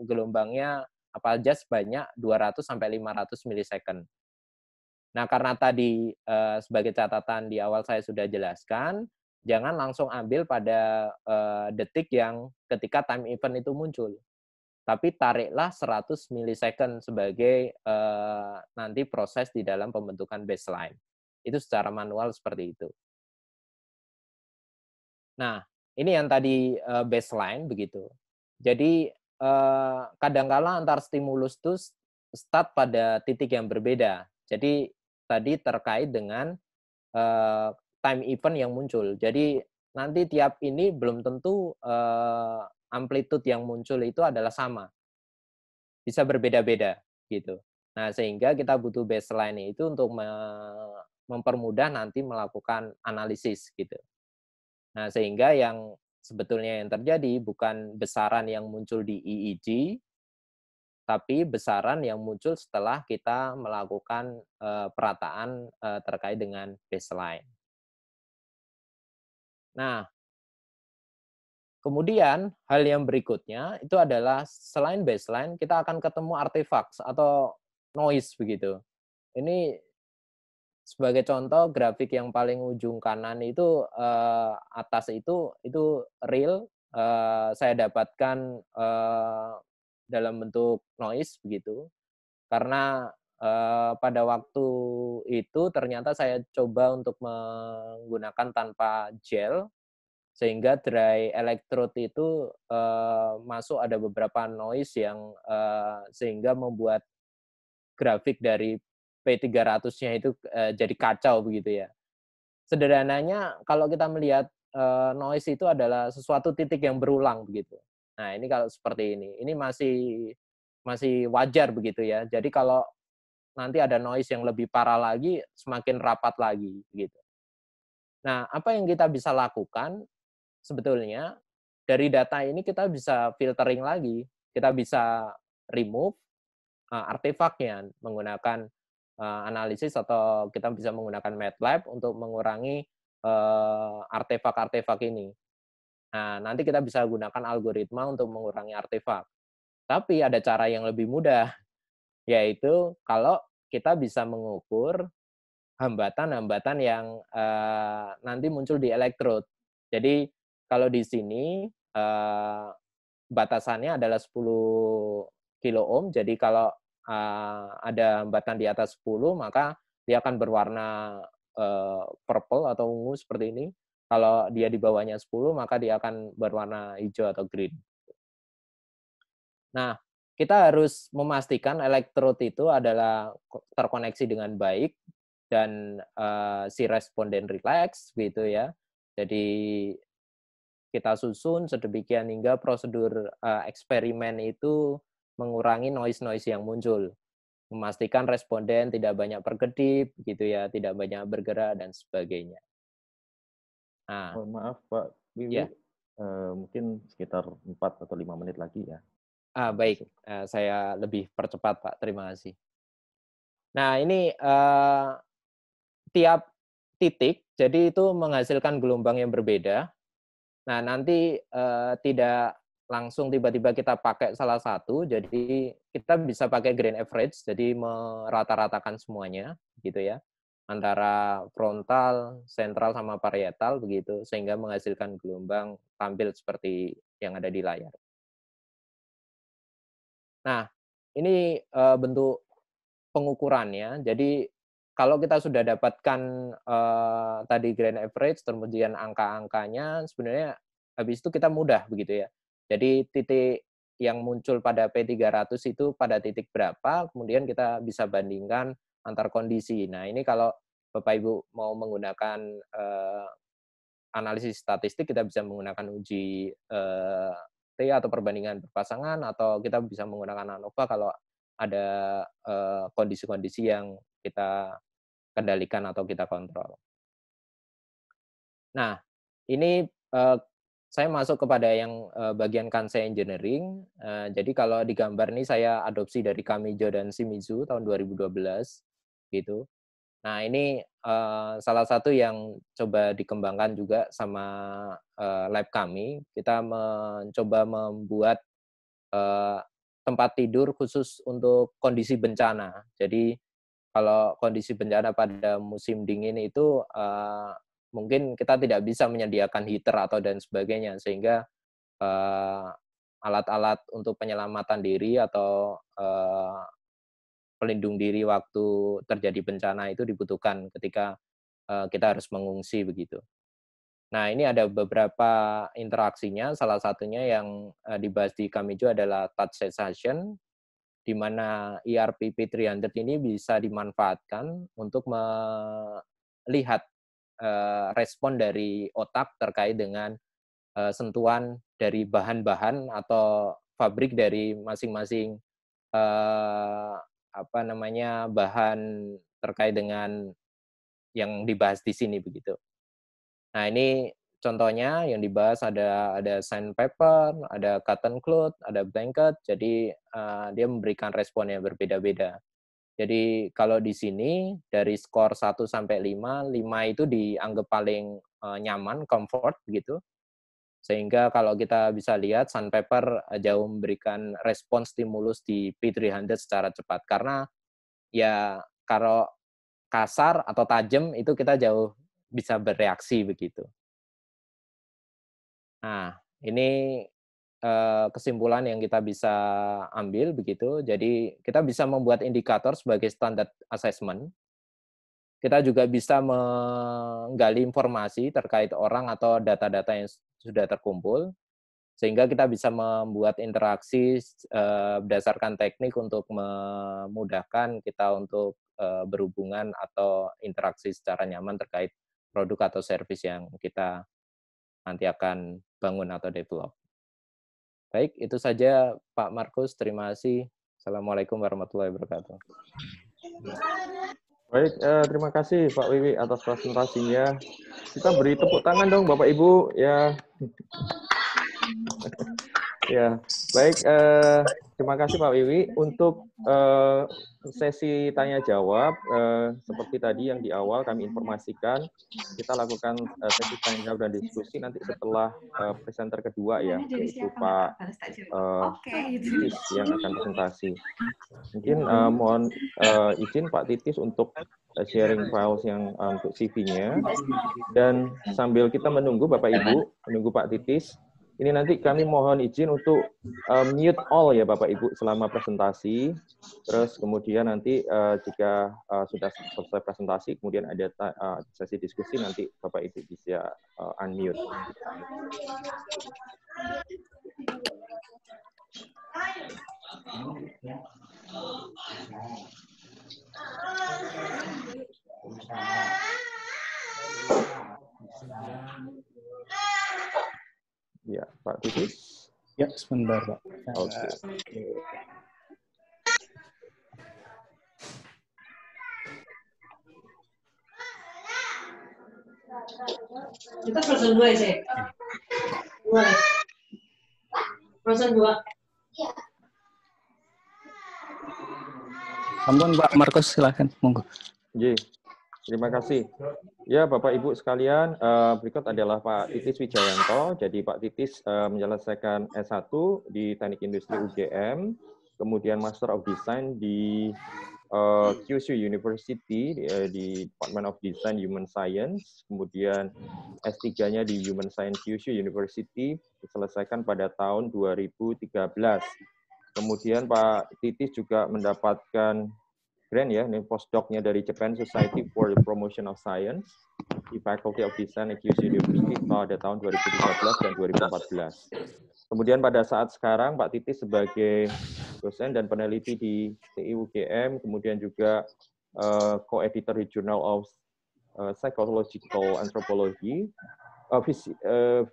[SPEAKER 1] gelombangnya apa aja sebanyak 200 sampai 500 milisecond. Nah, karena tadi e, sebagai catatan di awal saya sudah jelaskan, jangan langsung ambil pada e, detik yang ketika time event itu muncul tapi tariklah 100 milisecond sebagai uh, nanti proses di dalam pembentukan baseline. Itu secara manual seperti itu. Nah, ini yang tadi uh, baseline begitu. Jadi uh, kadangkala antar stimulus itu start pada titik yang berbeda. Jadi tadi terkait dengan uh, time event yang muncul. Jadi nanti tiap ini belum tentu uh, amplitude yang muncul itu adalah sama. Bisa berbeda-beda gitu. Nah, sehingga kita butuh baseline itu untuk mempermudah nanti melakukan analisis gitu. Nah, sehingga yang sebetulnya yang terjadi bukan besaran yang muncul di EEG tapi besaran yang muncul setelah kita melakukan eh, perataan eh, terkait dengan baseline. Nah, Kemudian hal yang berikutnya itu adalah selain baseline kita akan ketemu artefak atau noise begitu. Ini sebagai contoh grafik yang paling ujung kanan itu uh, atas itu itu real uh, saya dapatkan uh, dalam bentuk noise begitu karena uh, pada waktu itu ternyata saya coba untuk menggunakan tanpa gel sehingga dry electrode itu uh, masuk ada beberapa noise yang uh, sehingga membuat grafik dari P300-nya itu uh, jadi kacau begitu ya. Sederhananya kalau kita melihat uh, noise itu adalah sesuatu titik yang berulang begitu. Nah, ini kalau seperti ini. Ini masih masih wajar begitu ya. Jadi kalau nanti ada noise yang lebih parah lagi, semakin rapat lagi gitu. Nah, apa yang kita bisa lakukan sebetulnya dari data ini kita bisa filtering lagi, kita bisa remove uh, eh, artefaknya menggunakan uh, analisis atau kita bisa menggunakan MATLAB untuk mengurangi uh, artefak-artefak ini. Nah, nanti kita bisa gunakan algoritma untuk mengurangi artefak. Tapi ada cara yang lebih mudah, yaitu kalau kita bisa mengukur hambatan-hambatan yang uh, nanti muncul di elektrod. Jadi kalau di sini uh, batasannya adalah 10 kilo ohm. Jadi kalau uh, ada hambatan di atas 10 maka dia akan berwarna uh, purple atau ungu seperti ini. Kalau dia di bawahnya 10 maka dia akan berwarna hijau atau green. Nah, kita harus memastikan elektrod itu adalah terkoneksi dengan baik dan uh, si responden relax gitu ya. Jadi kita susun sedemikian hingga prosedur uh, eksperimen itu mengurangi noise-noise yang muncul, memastikan responden tidak banyak berkedip, gitu ya, tidak banyak bergerak dan sebagainya. Nah, oh, maaf Pak Bibi. ya.
[SPEAKER 3] uh, mungkin sekitar 4 atau 5 menit lagi
[SPEAKER 1] ya. Ah baik, uh, saya lebih percepat Pak, terima kasih. Nah ini uh, tiap titik, jadi itu menghasilkan gelombang yang berbeda Nah, nanti eh, tidak langsung tiba-tiba kita pakai salah satu, jadi kita bisa pakai grain average, jadi merata-ratakan semuanya, gitu ya, antara frontal, sentral, sama parietal, begitu, sehingga menghasilkan gelombang tampil seperti yang ada di layar. Nah, ini eh, bentuk pengukurannya. Jadi kalau kita sudah dapatkan uh, tadi grand average, kemudian angka-angkanya, sebenarnya habis itu kita mudah begitu ya. Jadi titik yang muncul pada P300 itu pada titik berapa, kemudian kita bisa bandingkan antar kondisi. Nah ini kalau Bapak Ibu mau menggunakan uh, analisis statistik, kita bisa menggunakan uji uh, T atau perbandingan berpasangan, atau kita bisa menggunakan ANOVA kalau ada kondisi-kondisi uh, kondisi -kondisi yang kita kendalikan atau kita kontrol. Nah, ini uh, saya masuk kepada yang uh, bagian Kansai Engineering. Uh, jadi kalau di gambar ini saya adopsi dari kami dan Shimizu tahun 2012 gitu. Nah, ini uh, salah satu yang coba dikembangkan juga sama uh, lab kami. Kita mencoba membuat uh, tempat tidur khusus untuk kondisi bencana. Jadi kalau kondisi bencana pada musim dingin itu uh, mungkin kita tidak bisa menyediakan heater atau dan sebagainya sehingga alat eh, alat-alat untuk penyelamatan diri atau uh, pelindung diri waktu terjadi bencana itu dibutuhkan ketika uh, kita harus mengungsi begitu. Nah, ini ada beberapa interaksinya. Salah satunya yang uh, dibahas di kami juga adalah touch sensation di mana ERP P300 ini bisa dimanfaatkan untuk melihat eh, respon dari otak terkait dengan eh, sentuhan dari bahan-bahan atau fabrik dari masing-masing eh, apa namanya bahan terkait dengan yang dibahas di sini begitu. Nah ini Contohnya yang dibahas ada ada sandpaper, ada cotton cloth, ada blanket. Jadi uh, dia memberikan respon yang berbeda-beda. Jadi kalau di sini dari skor 1 sampai 5, 5 itu dianggap paling uh, nyaman, comfort gitu. Sehingga kalau kita bisa lihat sandpaper eh, jauh memberikan respon stimulus di P300 secara cepat karena ya kalau kasar atau tajam itu kita jauh bisa bereaksi begitu. Nah, ini eh, kesimpulan yang kita bisa ambil begitu. Jadi kita bisa membuat indikator sebagai standar assessment. Kita juga bisa menggali informasi terkait orang atau data-data yang sudah terkumpul, sehingga kita bisa membuat interaksi eh, berdasarkan teknik untuk memudahkan kita untuk eh, berhubungan atau interaksi secara nyaman terkait produk atau servis yang kita nanti akan bangun atau develop. Baik, itu saja Pak Markus. Terima kasih.
[SPEAKER 3] Assalamualaikum warahmatullahi wabarakatuh. Baik, eh, terima kasih Pak Wiwi atas presentasinya. Kita beri tepuk tangan dong Bapak Ibu ya. Ya, baik. Eh, terima kasih Pak Wiwi. Untuk eh, sesi tanya jawab, eh, seperti tadi yang di awal kami informasikan, kita lakukan eh, sesi tanya jawab dan diskusi nanti setelah eh, presenter kedua ya, yaitu Pak eh, Titis gitu. yang akan presentasi. Mungkin iya. eh, mohon eh, izin Pak Titis untuk eh, sharing files yang eh, untuk CV-nya. Iya. Dan sambil kita menunggu Bapak Ibu, menunggu Pak Titis, ini nanti kami mohon izin untuk uh, mute all ya Bapak Ibu selama presentasi. Terus kemudian nanti uh, jika uh, sudah selesai presentasi, kemudian ada uh, sesi diskusi nanti Bapak Ibu bisa uh, unmute. Ya, Pak Titus. Ya, sebentar, Pak. Oke.
[SPEAKER 2] Kita frozen dua ya,
[SPEAKER 3] Dua. Frozen dua.
[SPEAKER 2] Ampun Pak Markus silakan monggo. Yeah.
[SPEAKER 3] Terima kasih. Ya, Bapak Ibu sekalian, eh, berikut adalah Pak Titis Wijayanto. Jadi Pak Titis eh, menyelesaikan S1 di Teknik Industri UGM, kemudian Master of Design di eh, Kyushu University di Department of Design Human Science, kemudian S3-nya di Human Science Kyushu University, diselesaikan pada tahun 2013. Kemudian Pak Titis juga mendapatkan keren ya, ini postdoc-nya dari Japan Society for the Promotion of Science di Faculty of Design at UC University pada tahun 2013 dan 2014. Kemudian pada saat sekarang Pak Titi sebagai dosen dan peneliti di TIUGM, kemudian juga uh, co-editor di Journal of uh, Psychological Anthropology, uh, uh,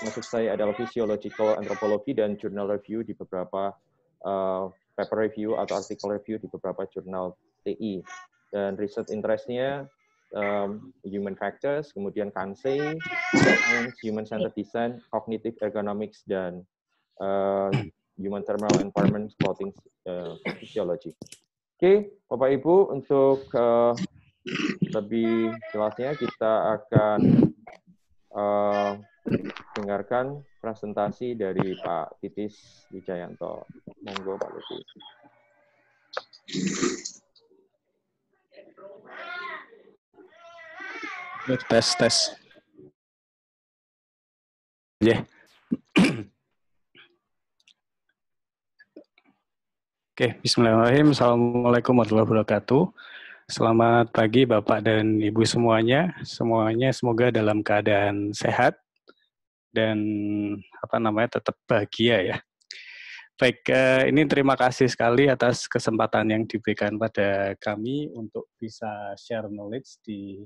[SPEAKER 3] maksud saya adalah Physiological Anthropology dan Journal Review di beberapa uh, paper review atau artikel review di beberapa jurnal TI. Dan riset interestnya um, human factors, kemudian Kansei, human centered design, cognitive ergonomics, dan uh, human thermal environment clothing uh, physiology. Oke, okay, Bapak Ibu, untuk uh, lebih jelasnya kita akan uh, dengarkan presentasi dari Pak Titis Wijayanto. Monggo Pak Titis. Tes tes.
[SPEAKER 2] Ya. Yeah. Oke, okay, bismillahirrahmanirrahim. Assalamualaikum warahmatullahi wabarakatuh. Selamat pagi Bapak dan Ibu semuanya. Semuanya semoga dalam keadaan sehat dan apa namanya tetap bahagia ya. Baik, eh, ini terima kasih sekali atas kesempatan yang diberikan pada kami untuk bisa share knowledge di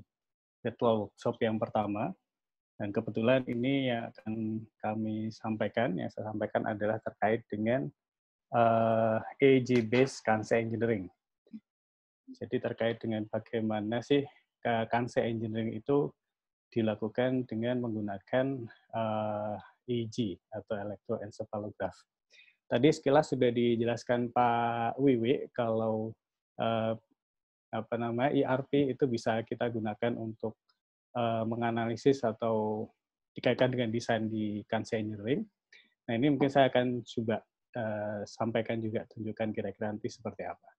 [SPEAKER 2] virtual workshop yang pertama. Dan kebetulan ini yang akan kami sampaikan, yang saya sampaikan adalah terkait dengan uh, eh, AG-based cancer Engineering. Jadi terkait dengan bagaimana sih eh, Kansai Engineering itu dilakukan dengan menggunakan uh, eh, EEG atau elektroencephalograph. Tadi sekilas sudah dijelaskan Pak Wiwi kalau eh, apa namanya ERP itu bisa kita gunakan untuk eh, menganalisis atau dikaitkan dengan desain di Kansai Engineering. Nah ini mungkin saya akan coba sampaikan juga tunjukkan kira-kira nanti seperti apa.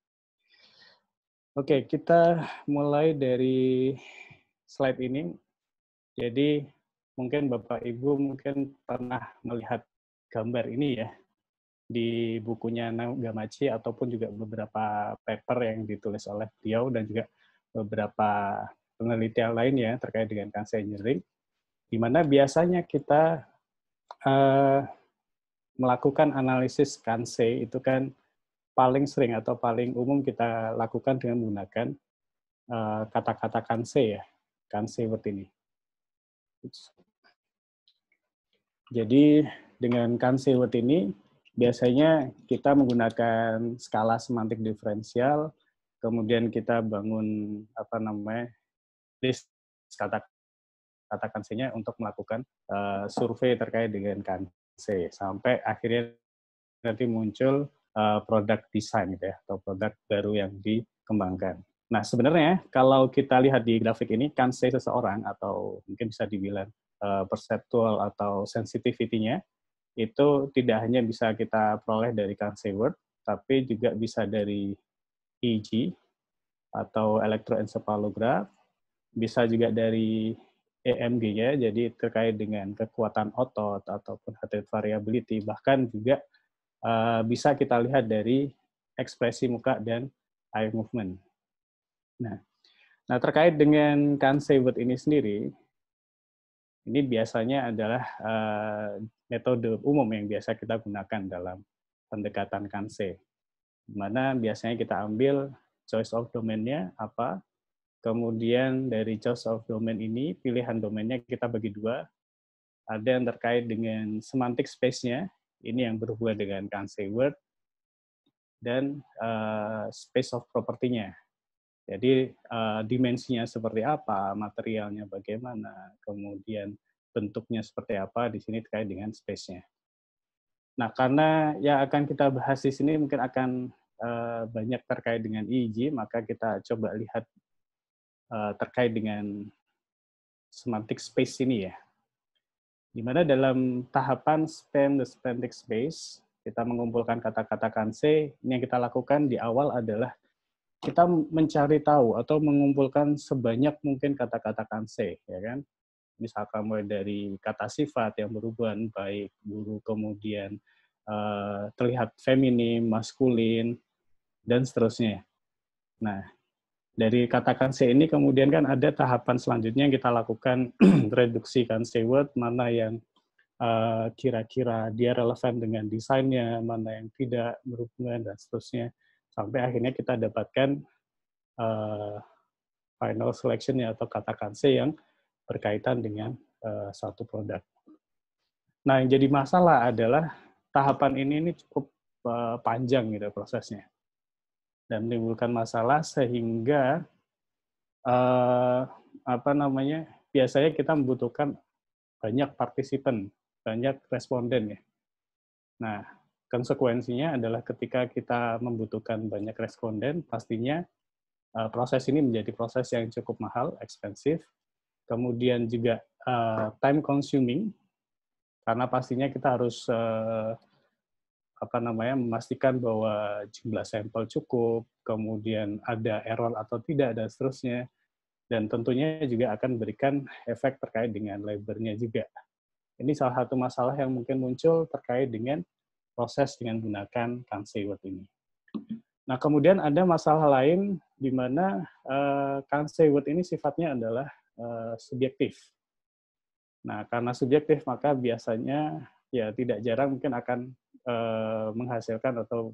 [SPEAKER 2] Oke, kita mulai dari slide ini jadi mungkin Bapak Ibu mungkin pernah melihat gambar ini ya di bukunya Nagamachi ataupun juga beberapa paper yang ditulis oleh beliau dan juga beberapa penelitian lain ya terkait dengan kanker nyeri di mana biasanya kita uh, melakukan analisis kanse itu kan paling sering atau paling umum kita lakukan dengan menggunakan eh, kata-kata uh, kanse ya kanse seperti ini jadi dengan kahn ini biasanya kita menggunakan skala semantik diferensial, kemudian kita bangun apa namanya list kata kata kansenya untuk melakukan uh, survei terkait dengan kanse sampai akhirnya nanti muncul uh, produk desain gitu ya atau produk baru yang dikembangkan. Nah, sebenarnya kalau kita lihat di grafik ini, kan say seseorang atau mungkin bisa dibilang uh, perceptual atau sensitivity-nya itu tidak hanya bisa kita peroleh dari say word, tapi juga bisa dari eg atau elektroencephalograph, bisa juga dari emg ya jadi terkait dengan kekuatan otot ataupun heart variability, bahkan juga uh, bisa kita lihat dari ekspresi muka dan eye movement. Nah, nah terkait dengan word ini sendiri, ini biasanya adalah uh, metode umum yang biasa kita gunakan dalam pendekatan Kanse. Mana biasanya kita ambil choice of domainnya apa, kemudian dari choice of domain ini pilihan domainnya kita bagi dua. Ada yang terkait dengan semantik space-nya, ini yang berhubungan dengan Kanse word, dan uh, space of property-nya. Jadi uh, dimensinya seperti apa, materialnya bagaimana, kemudian bentuknya seperti apa di sini terkait dengan space-nya. Nah, karena yang akan kita bahas di sini mungkin akan uh, banyak terkait dengan EEG, maka kita coba lihat uh, terkait dengan semantik space ini ya. Di dalam tahapan span the semantic space, kita mengumpulkan kata-kata kanse, ini yang kita lakukan di awal adalah kita mencari tahu atau mengumpulkan sebanyak mungkin kata-kata kanse, ya kan? Misalkan mulai dari kata sifat yang berubah, baik, buruk, kemudian uh, terlihat feminim, maskulin, dan seterusnya. Nah, dari kata kanse ini kemudian kan ada tahapan selanjutnya yang kita lakukan reduksi kanse word, mana yang eh, kira-kira uh, kira -kira dia relevan dengan desainnya, mana yang tidak berhubungan, dan seterusnya sampai akhirnya kita dapatkan uh, final selection ya, atau katakan C yang berkaitan dengan uh, satu produk. Nah, yang jadi masalah adalah tahapan ini ini cukup uh, panjang gitu prosesnya dan menimbulkan masalah sehingga uh, apa namanya biasanya kita membutuhkan banyak partisipan, banyak responden ya. Nah, Konsekuensinya adalah ketika kita membutuhkan banyak responden, pastinya uh, proses ini menjadi proses yang cukup mahal, ekspensif, kemudian juga uh, time consuming, karena pastinya kita harus uh, apa namanya memastikan bahwa jumlah sampel cukup, kemudian ada error atau tidak dan seterusnya, dan tentunya juga akan berikan efek terkait dengan labornya juga. Ini salah satu masalah yang mungkin muncul terkait dengan proses dengan menggunakan word ini. Nah, kemudian ada masalah lain di mana uh, word ini sifatnya adalah eh, subjektif. Nah, karena subjektif maka biasanya ya tidak jarang mungkin akan eh, menghasilkan atau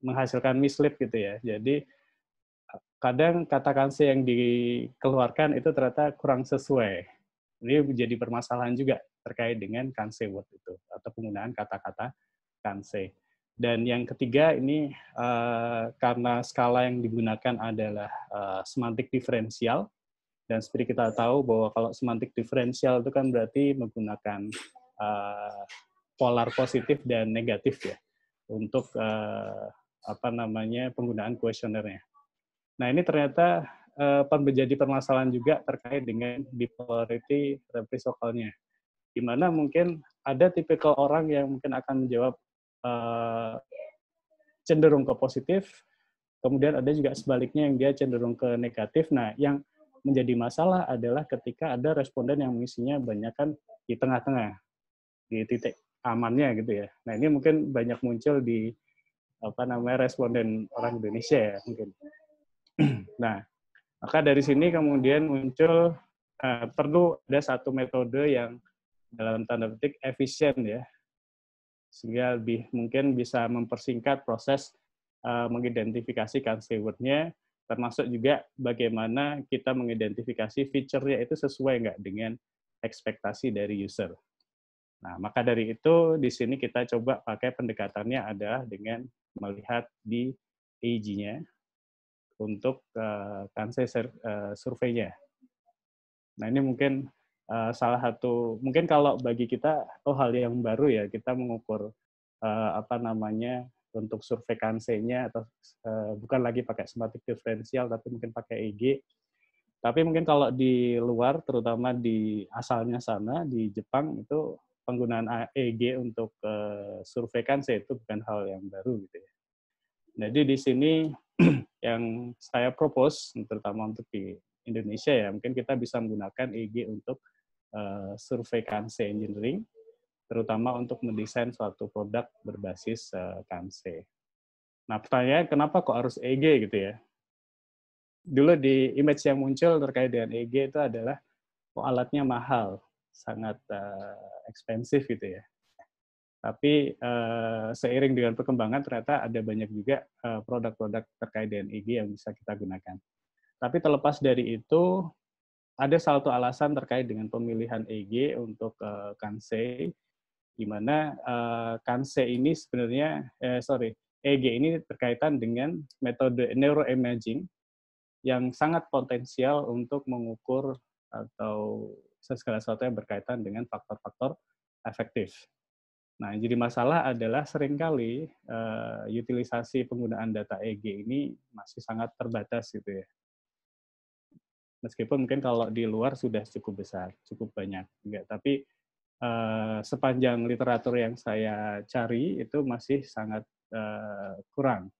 [SPEAKER 2] menghasilkan mislead gitu ya. Jadi kadang kata kansi yang dikeluarkan itu ternyata kurang sesuai. Ini menjadi permasalahan juga terkait dengan kanse word itu atau penggunaan kata-kata kanse Dan yang ketiga ini uh, karena skala yang digunakan adalah uh, semantik diferensial dan seperti kita tahu bahwa kalau semantik diferensial itu kan berarti menggunakan uh, polar positif dan negatif ya untuk uh, apa namanya penggunaan kuesionernya. Nah ini ternyata uh, menjadi permasalahan juga terkait dengan bipolarity reciprocalnya gimana mungkin ada tipikal orang yang mungkin akan menjawab uh, cenderung ke positif, kemudian ada juga sebaliknya yang dia cenderung ke negatif. Nah, yang menjadi masalah adalah ketika ada responden yang mengisinya banyak kan di tengah-tengah, di titik amannya gitu ya. Nah, ini mungkin banyak muncul di apa namanya responden orang Indonesia ya mungkin. nah, maka dari sini kemudian muncul uh, perlu ada satu metode yang dalam tanda petik efisien ya sehingga lebih mungkin bisa mempersingkat proses uh, mengidentifikasikan keywordnya termasuk juga bagaimana kita mengidentifikasi fiturnya itu sesuai nggak dengan ekspektasi dari user. Nah, maka dari itu di sini kita coba pakai pendekatannya adalah dengan melihat di AG-nya untuk uh, eh, kanser uh, eh, surveinya. Nah, ini mungkin Eh, salah satu mungkin kalau bagi kita oh hal yang baru ya kita mengukur uh, apa namanya untuk survei kansenya atau uh, bukan lagi pakai semantik diferensial tapi mungkin pakai EG. Tapi mungkin kalau di luar terutama di asalnya sana di Jepang itu penggunaan EG untuk uh, survei kanse itu bukan hal yang baru gitu ya. Jadi di sini yang saya propose terutama untuk di Indonesia ya mungkin kita bisa menggunakan EG untuk Eh, survei Kanse Engineering, terutama untuk mendesain suatu produk berbasis uh, Nah, pertanyaannya kenapa kok harus EG gitu ya? Dulu di image yang muncul terkait dengan EG itu adalah kok alatnya mahal, sangat uh, eh, ekspensif gitu ya. Tapi seiring dengan perkembangan ternyata ada banyak juga produk-produk produk -produk terkait dengan EG yang bisa kita gunakan. Tapi terlepas dari itu, ada satu alasan terkait dengan pemilihan EG untuk uh, eh, Kansei, di mana uh, eh, Kansei ini sebenarnya, eh, sorry, EG ini berkaitan dengan metode neuroimaging yang sangat potensial untuk mengukur atau segala sesuatu yang berkaitan dengan faktor-faktor efektif. Nah, jadi masalah adalah seringkali uh, utilisasi penggunaan data EG ini masih sangat terbatas gitu ya. Meskipun mungkin kalau di luar sudah cukup besar, cukup banyak juga. Tapi uh, sepanjang literatur yang saya cari itu masih sangat uh, kurang.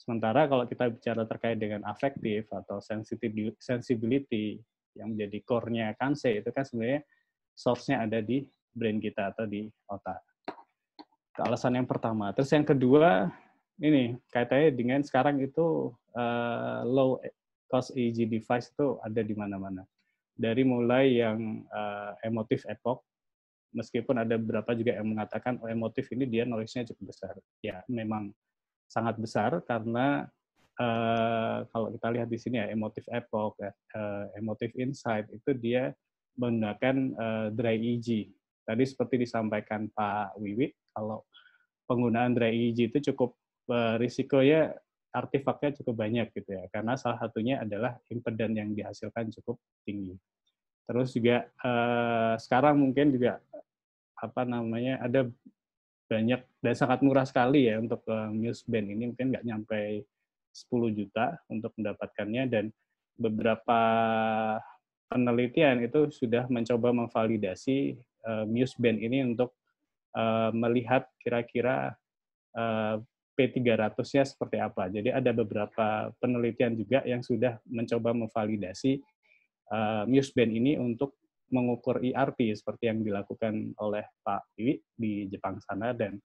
[SPEAKER 2] Sementara kalau kita bicara terkait dengan afektif atau sensibility yang menjadi core-nya Kanse itu kan sebenarnya source-nya ada di brain kita atau di otak. Itu alasan yang pertama. Terus yang kedua, ini kaitannya dengan sekarang itu uh, low Cost EEG device itu ada di mana-mana. Dari mulai yang uh, emotif epoch, meskipun ada beberapa juga yang mengatakan oh, emotif ini dia noise-nya cukup besar. Ya, memang sangat besar karena uh, kalau kita lihat di sini ya emotif epoch, uh, emotif insight itu dia menggunakan uh, dry EEG. Tadi seperti disampaikan Pak Wiwi, kalau penggunaan dry EEG itu cukup uh, risikonya Artifaknya cukup banyak gitu ya karena salah satunya adalah impedan yang dihasilkan cukup tinggi terus juga eh, sekarang mungkin juga apa namanya ada banyak dan sangat murah sekali ya untuk eh, Band ini mungkin nggak nyampe 10 juta untuk mendapatkannya dan beberapa penelitian itu sudah mencoba memvalidasi eh, Muse Band ini untuk eh, melihat kira-kira eh, P300 nya seperti apa. Jadi ada beberapa penelitian juga yang sudah mencoba memvalidasi uh, eh, Museband ini untuk mengukur ERP seperti yang dilakukan oleh Pak Iwi di Jepang sana dan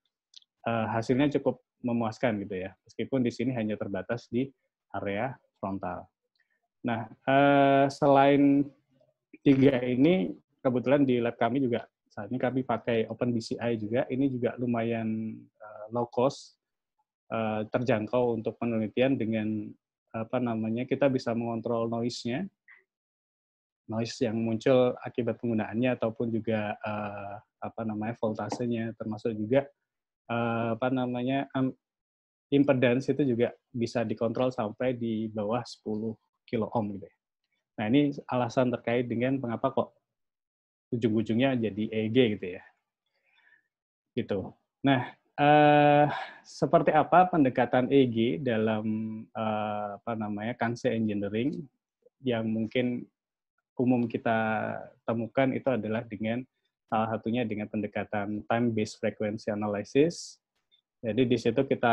[SPEAKER 2] uh, hasilnya cukup memuaskan gitu ya. Meskipun di sini hanya terbatas di area frontal. Nah, uh, selain tiga ini kebetulan di lab kami juga saat ini kami pakai OpenBCI juga. Ini juga lumayan low cost Eh, terjangkau untuk penelitian dengan apa namanya kita bisa mengontrol noise-nya noise yang muncul akibat penggunaannya ataupun juga eh, apa namanya voltasenya termasuk juga eh, apa namanya um, impedance itu juga bisa dikontrol sampai di bawah 10 kilo ohm gitu ya. Nah, ini alasan terkait dengan mengapa kok ujung-ujungnya jadi eg gitu ya. Gitu. Nah, uh, seperti apa pendekatan EG dalam uh, apa namanya kanse engineering yang mungkin umum kita temukan itu adalah dengan salah satunya dengan pendekatan time based frequency analysis. Jadi di situ kita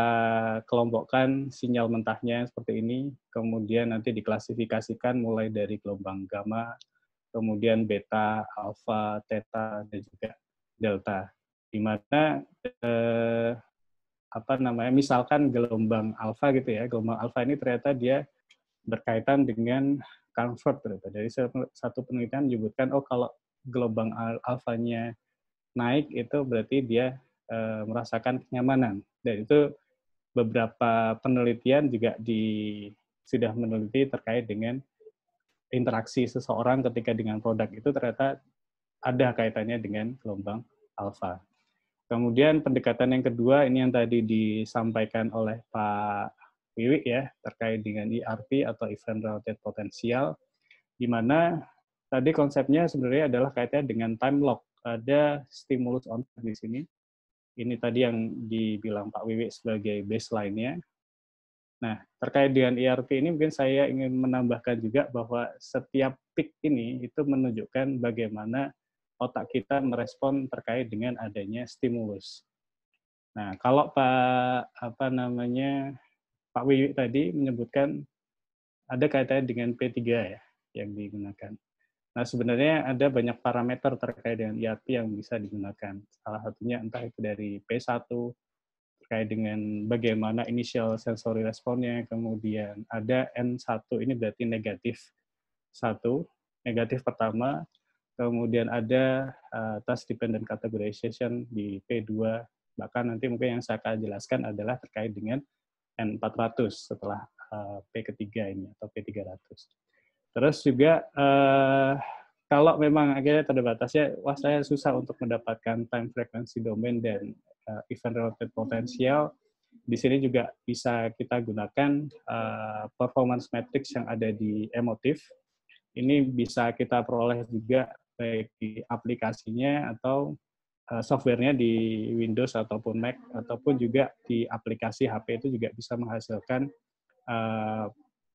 [SPEAKER 2] kelompokkan sinyal mentahnya seperti ini, kemudian nanti diklasifikasikan mulai dari gelombang gamma, kemudian beta, alpha, theta, dan juga delta di mana eh, apa namanya misalkan gelombang alfa gitu ya gelombang alfa ini ternyata dia berkaitan dengan comfort ternyata dari satu penelitian menyebutkan oh kalau gelombang alfanya naik itu berarti dia eh, merasakan kenyamanan dan itu beberapa penelitian juga di sudah meneliti terkait dengan interaksi seseorang ketika dengan produk itu ternyata ada kaitannya dengan gelombang alfa. Kemudian pendekatan yang kedua ini yang tadi disampaikan oleh Pak Wiwi ya terkait dengan ERP atau event related potensial di mana tadi konsepnya sebenarnya adalah kaitannya dengan time lock. Ada stimulus on di sini. Ini tadi yang dibilang Pak Wiwi sebagai baseline-nya. Nah, terkait dengan ERP ini mungkin saya ingin menambahkan juga bahwa setiap peak ini itu menunjukkan bagaimana otak kita merespon terkait dengan adanya stimulus. Nah, kalau Pak apa namanya Pak Wiwi tadi menyebutkan ada kaitannya dengan P3 ya yang digunakan. Nah, sebenarnya ada banyak parameter terkait dengan IAP yang bisa digunakan. Salah satunya entah itu dari P1 terkait dengan bagaimana initial sensory responnya, kemudian ada N1 ini berarti negatif satu, negatif pertama kemudian ada uh, task dependent categorization di P2, bahkan nanti mungkin yang saya akan jelaskan adalah terkait dengan N400 setelah uh, P ketiga ini atau P300. Terus juga uh, kalau memang akhirnya terbatasnya, wah saya susah untuk mendapatkan time frequency domain dan uh, event related potential. Di sini juga bisa kita gunakan uh, performance matrix yang ada di emotif. Ini bisa kita peroleh juga baik di aplikasinya atau eh, softwarenya di Windows ataupun Mac ataupun juga di aplikasi HP itu juga bisa menghasilkan uh,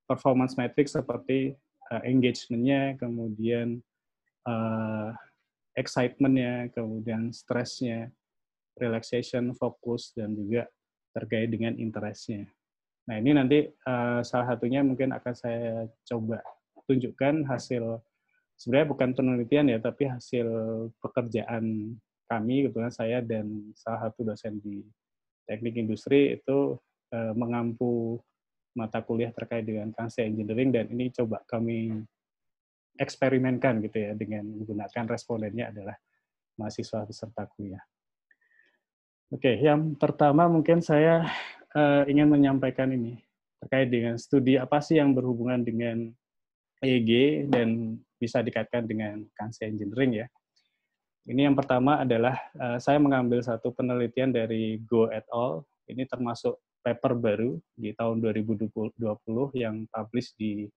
[SPEAKER 2] performance metrics seperti uh, engagementnya, kemudian uh, excitementnya, kemudian stressnya, relaxation, fokus, dan juga terkait dengan interestnya. Nah ini nanti uh, salah satunya mungkin akan saya coba tunjukkan hasil sebenarnya bukan penelitian ya, tapi hasil pekerjaan kami kebetulan saya dan salah satu dosen di teknik industri itu eh, mengampu mata kuliah terkait dengan cancer engineering dan ini coba kami eksperimenkan gitu ya dengan menggunakan respondennya adalah mahasiswa peserta kuliah. Oke, yang pertama mungkin saya uh, ingin menyampaikan ini terkait dengan studi apa sih yang berhubungan dengan EEG dan bisa dikaitkan dengan cancer engineering ya. Ini yang pertama adalah uh, saya mengambil satu penelitian dari Go et al. Ini termasuk paper baru di tahun 2020 yang publish di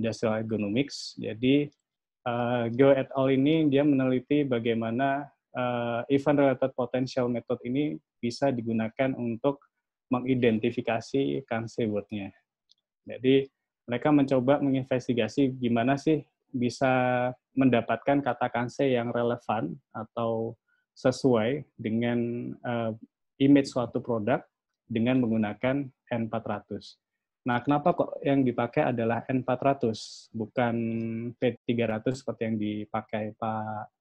[SPEAKER 2] Industrial Ergonomics. Jadi uh, Go et al. ini dia meneliti bagaimana uh, event-related potential method ini bisa digunakan untuk mengidentifikasi cancer word Jadi mereka mencoba menginvestigasi gimana sih bisa mendapatkan kata kanse yang relevan atau sesuai dengan uh, image suatu produk dengan menggunakan N400. Nah, kenapa kok yang dipakai adalah N400 bukan P300 seperti yang dipakai Pak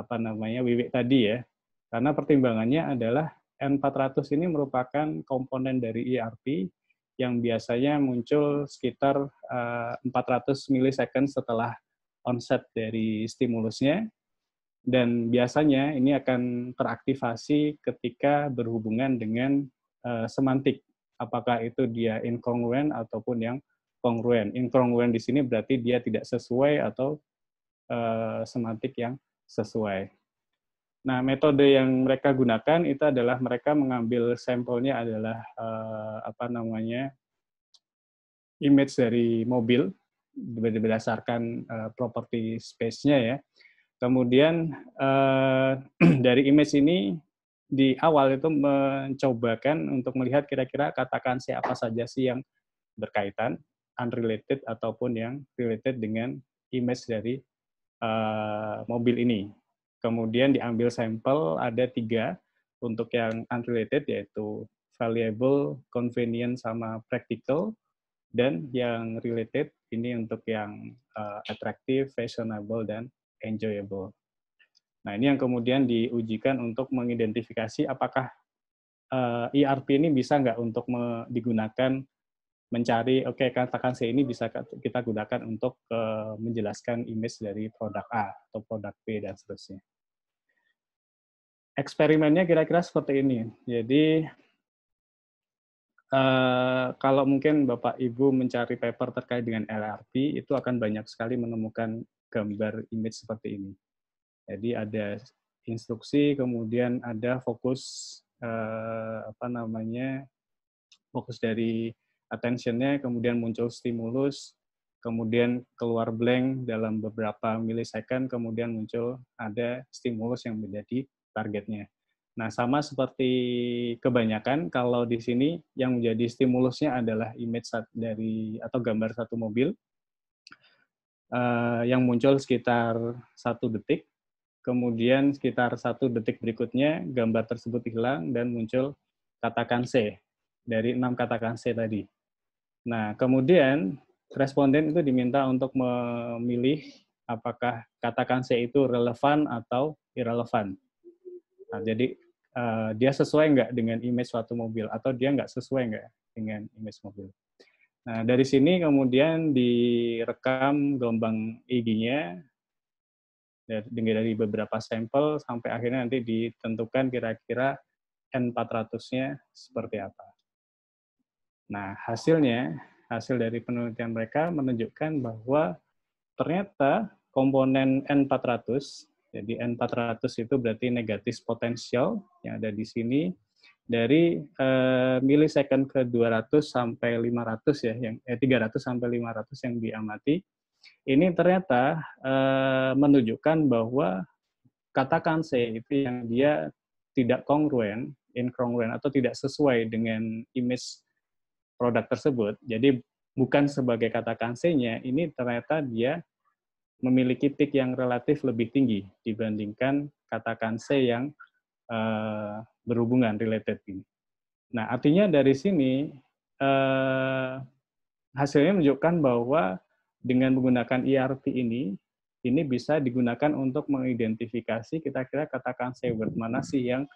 [SPEAKER 2] apa namanya Wiwi tadi ya? Karena pertimbangannya adalah N400 ini merupakan komponen dari ERP yang biasanya muncul sekitar uh, eh, 400 milisecond setelah onset dari stimulusnya dan biasanya ini akan teraktivasi ketika berhubungan dengan uh, semantik apakah itu dia inkongruen ataupun yang kongruen. Inkongruen di sini berarti dia tidak sesuai atau uh, semantik yang sesuai. Nah, metode yang mereka gunakan itu adalah mereka mengambil sampelnya adalah uh, apa namanya image dari mobil berdasarkan uh, properti space-nya ya. Kemudian uh, dari image ini di awal itu mencobakan untuk melihat kira-kira katakan siapa saja sih yang berkaitan unrelated ataupun yang related dengan image dari uh, mobil ini Kemudian diambil sampel ada tiga untuk yang unrelated yaitu valuable, convenient, sama practical. Dan yang related ini untuk yang uh, eh, atraktif, fashionable, dan enjoyable. Nah ini yang kemudian diujikan untuk mengidentifikasi apakah uh, eh, ERP ini bisa nggak untuk digunakan mencari, oke okay, katakan C ini bisa kita gunakan untuk uh, menjelaskan image dari produk A atau produk B dan seterusnya eksperimennya kira-kira seperti ini. Jadi Uh, kalau mungkin Bapak Ibu mencari paper terkait dengan LRT itu akan banyak sekali menemukan gambar image seperti ini. Jadi ada instruksi, kemudian ada fokus uh, apa namanya fokus dari attentionnya, kemudian muncul stimulus, kemudian keluar blank dalam beberapa milisecond, kemudian muncul ada stimulus yang menjadi targetnya. Nah, sama seperti kebanyakan, kalau di sini yang menjadi stimulusnya adalah image dari atau gambar satu mobil uh, yang muncul sekitar satu detik, kemudian sekitar satu detik berikutnya gambar tersebut hilang dan muncul katakan C dari enam katakan C tadi. Nah, kemudian responden itu diminta untuk memilih apakah katakan C itu relevan atau irrelevant. Nah, jadi uh, dia sesuai nggak dengan image suatu mobil atau dia nggak sesuai nggak dengan image mobil. Nah, dari sini kemudian direkam gelombang ig nya dengan dari beberapa sampel sampai akhirnya nanti ditentukan kira-kira N400-nya seperti apa. Nah, hasilnya, hasil dari penelitian mereka menunjukkan bahwa ternyata komponen N400 jadi N400 itu berarti negatif potensial yang ada di sini dari eh, milisecond ke 200 sampai 500 ya yang eh, 300 sampai 500 yang diamati ini ternyata eh, menunjukkan bahwa katakan C itu yang dia tidak kongruen, inkongruen atau tidak sesuai dengan image produk tersebut. Jadi bukan sebagai katakan C-nya, ini ternyata dia memiliki peak yang relatif lebih tinggi dibandingkan katakan C yang uh, berhubungan related ini. Nah, artinya dari sini uh, hasilnya menunjukkan bahwa dengan menggunakan ERP ini, ini bisa digunakan untuk mengidentifikasi kita kira katakan c word mana sih yang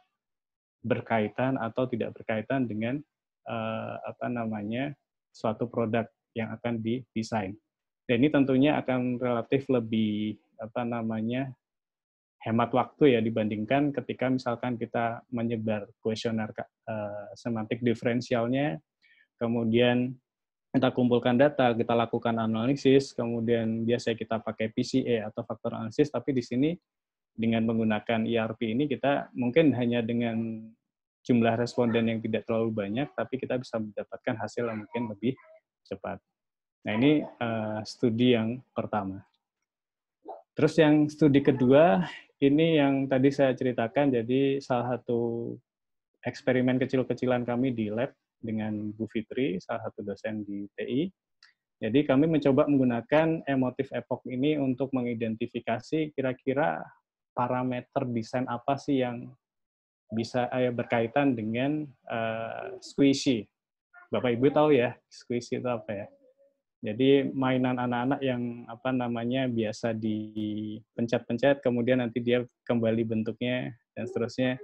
[SPEAKER 2] berkaitan atau tidak berkaitan dengan uh, apa namanya suatu produk yang akan didesain. Dan ini tentunya akan relatif lebih apa namanya hemat waktu ya dibandingkan ketika misalkan kita menyebar kuesioner uh, semantik diferensialnya, kemudian kita kumpulkan data, kita lakukan analisis, kemudian biasanya kita pakai PCA atau faktor analisis, tapi di sini dengan menggunakan ERP ini kita mungkin hanya dengan jumlah responden yang tidak terlalu banyak, tapi kita bisa mendapatkan hasil yang mungkin lebih cepat. Nah, ini uh, studi yang pertama. Terus yang studi kedua, ini yang tadi saya ceritakan, jadi salah satu eksperimen kecil-kecilan kami di lab dengan Bu Fitri, salah satu dosen di TI. Jadi kami mencoba menggunakan emotif epoch ini untuk mengidentifikasi kira-kira parameter desain apa sih yang bisa eh, berkaitan dengan uh, squishy. Bapak Ibu tahu ya, squishy itu apa ya? Jadi mainan anak-anak yang apa namanya biasa dipencet-pencet, kemudian nanti dia kembali bentuknya dan seterusnya.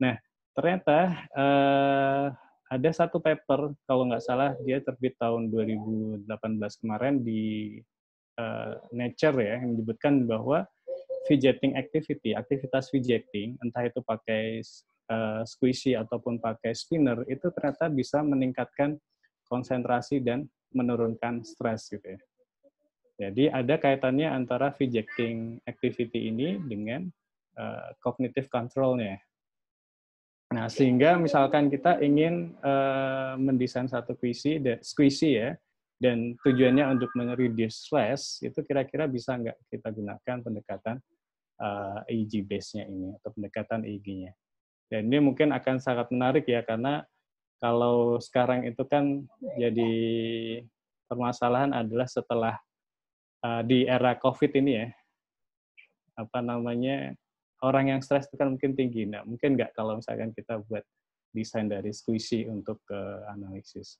[SPEAKER 2] Nah, ternyata uh, ada satu paper kalau nggak salah dia terbit tahun 2018 kemarin di uh, Nature ya yang menyebutkan bahwa fidgeting activity, aktivitas fidgeting, entah itu pakai uh, squishy ataupun pakai spinner, itu ternyata bisa meningkatkan konsentrasi dan menurunkan stres gitu ya. Jadi ada kaitannya antara rejecting activity ini dengan uh, cognitive controlnya. Nah sehingga misalkan kita ingin uh, mendesain satu puisi, squishy ya, dan tujuannya untuk mereduce stress itu kira-kira bisa nggak kita gunakan pendekatan uh, eh, EEG base-nya ini atau pendekatan eg nya Dan ini mungkin akan sangat menarik ya karena kalau sekarang itu kan jadi permasalahan adalah setelah uh, di era COVID ini ya, apa namanya orang yang stres itu kan mungkin tinggi. Nah, mungkin nggak kalau misalkan kita buat desain dari squishy untuk ke uh, analisis.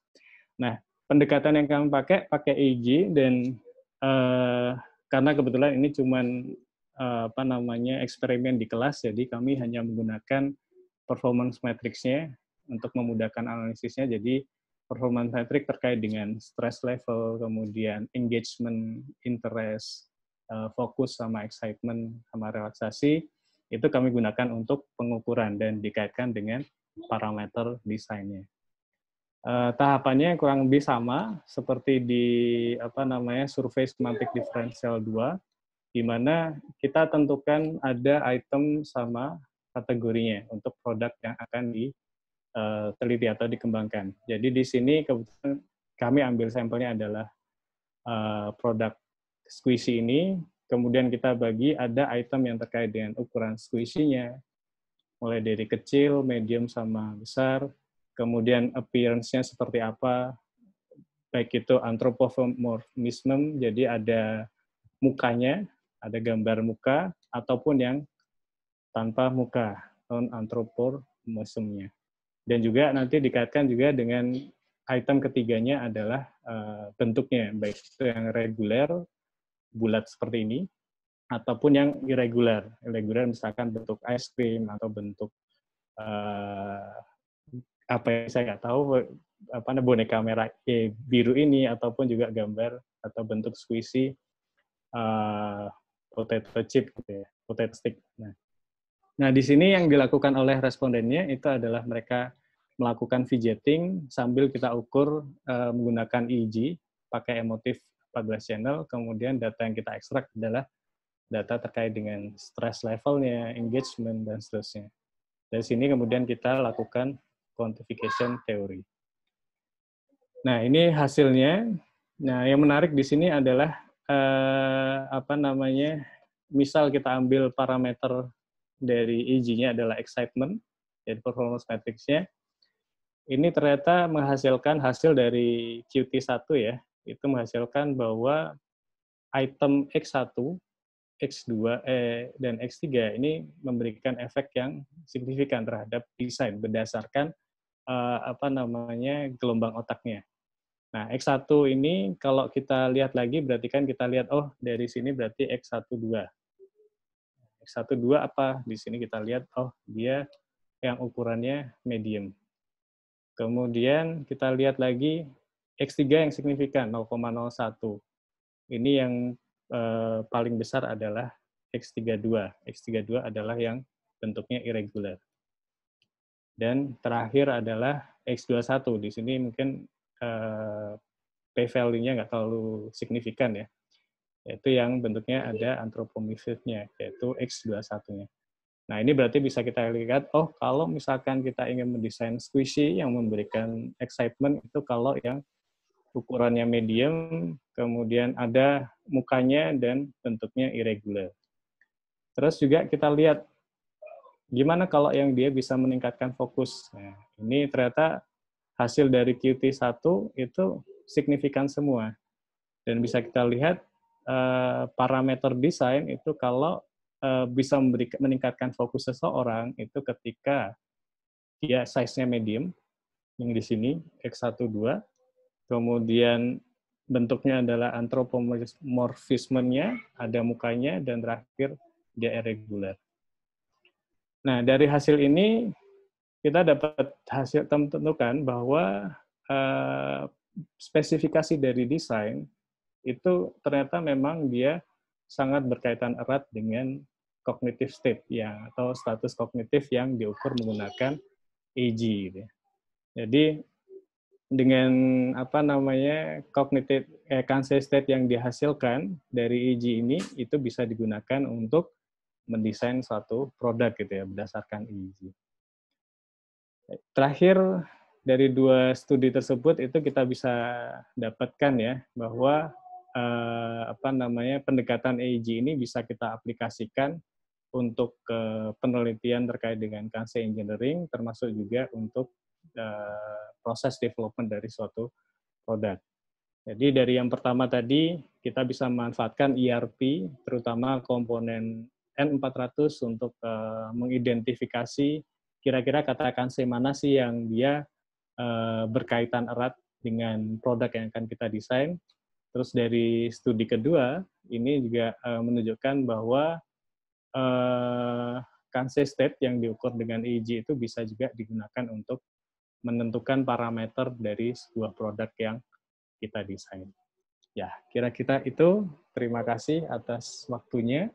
[SPEAKER 2] Nah, pendekatan yang kami pakai pakai EG dan uh, karena kebetulan ini cuma uh, eh, apa namanya eksperimen di kelas, jadi kami hanya menggunakan performance matrixnya untuk memudahkan analisisnya. Jadi performance metric terkait dengan stress level, kemudian engagement, interest, eh, fokus sama excitement sama relaksasi itu kami gunakan untuk pengukuran dan dikaitkan dengan parameter desainnya. Uh, tahapannya kurang lebih sama seperti di apa namanya survei semantik differential 2 di mana kita tentukan ada item sama kategorinya untuk produk yang akan di uh, atau dikembangkan. Jadi di sini kebetulan kami ambil sampelnya adalah uh, produk squishy ini, kemudian kita bagi ada item yang terkait dengan ukuran squishy-nya, mulai dari kecil, medium, sama besar, kemudian appearance-nya seperti apa, baik itu anthropomorphism, jadi ada mukanya, ada gambar muka, ataupun yang tanpa muka, non-anthropomorphism-nya. Dan juga nanti dikaitkan juga dengan item ketiganya adalah uh, bentuknya, baik itu yang reguler, bulat seperti ini, ataupun yang irregular. Irregular misalkan bentuk ice cream atau bentuk uh, apa yang saya nggak tahu, apa boneka merah eh, biru ini, ataupun juga gambar atau bentuk squishy uh, potato chip, gitu ya, potato stick. Nah, Nah, di sini yang dilakukan oleh respondennya itu adalah mereka melakukan fidgeting sambil kita ukur uh, menggunakan EEG pakai emotif 14 channel, kemudian data yang kita ekstrak adalah data terkait dengan stress levelnya, engagement, dan seterusnya. Dari sini kemudian kita lakukan quantification teori. Nah, ini hasilnya. Nah, yang menarik di sini adalah eh, apa namanya? Misal kita ambil parameter dari EG-nya adalah excitement, jadi performance matrix-nya. Ini ternyata menghasilkan hasil dari QT1 ya, itu menghasilkan bahwa item X1, X2, eh, dan X3 ini memberikan efek yang signifikan terhadap desain berdasarkan eh, apa namanya gelombang otaknya. Nah, X1 ini kalau kita lihat lagi berarti kan kita lihat oh dari sini berarti x 1 2. Satu dua apa? Di sini kita lihat, oh dia yang ukurannya medium. Kemudian kita lihat lagi X3 yang signifikan, 0,01. Ini yang eh, paling besar adalah X32. X32 adalah yang bentuknya irregular. Dan terakhir adalah X21. Di sini mungkin eh, p-value-nya nggak terlalu signifikan ya yaitu yang bentuknya ada antropomisifnya, yaitu X21-nya. Nah, ini berarti bisa kita lihat, oh, kalau misalkan kita ingin mendesain squishy yang memberikan excitement, itu kalau yang ukurannya medium, kemudian ada mukanya dan bentuknya irregular. Terus juga kita lihat, gimana kalau yang dia bisa meningkatkan fokus. Nah, ini ternyata hasil dari QT1 itu signifikan semua. Dan bisa kita lihat Eh, parameter desain itu kalau eh, bisa memberi, meningkatkan fokus seseorang itu ketika dia size-nya medium, yang di sini X12, kemudian bentuknya adalah antropomorfismenya, ada mukanya, dan terakhir dia irregular. Nah, dari hasil ini kita dapat hasil tentukan bahwa uh, spesifikasi dari desain itu ternyata memang dia sangat berkaitan erat dengan kognitif state ya atau status kognitif yang diukur menggunakan EEG gitu ya. Jadi dengan apa namanya cognitive eh, cancer state yang dihasilkan dari EEG ini itu bisa digunakan untuk mendesain suatu produk gitu ya berdasarkan EEG. Terakhir dari dua studi tersebut itu kita bisa dapatkan ya bahwa eh, apa namanya pendekatan EEG ini bisa kita aplikasikan untuk eh, penelitian terkait dengan cancer engineering, termasuk juga untuk eh, proses development dari suatu produk. Jadi dari yang pertama tadi, kita bisa memanfaatkan ERP, terutama komponen N400 untuk uh, mengidentifikasi kira-kira kata si mana sih yang dia uh, berkaitan erat dengan produk yang akan kita desain. Terus dari studi kedua ini juga uh, menunjukkan bahwa uh, state yang diukur dengan EEG itu bisa juga digunakan untuk menentukan parameter dari sebuah produk yang kita desain. Ya, kira-kira itu. Terima kasih atas waktunya.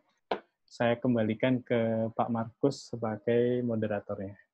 [SPEAKER 2] Saya kembalikan ke Pak Markus sebagai moderatornya.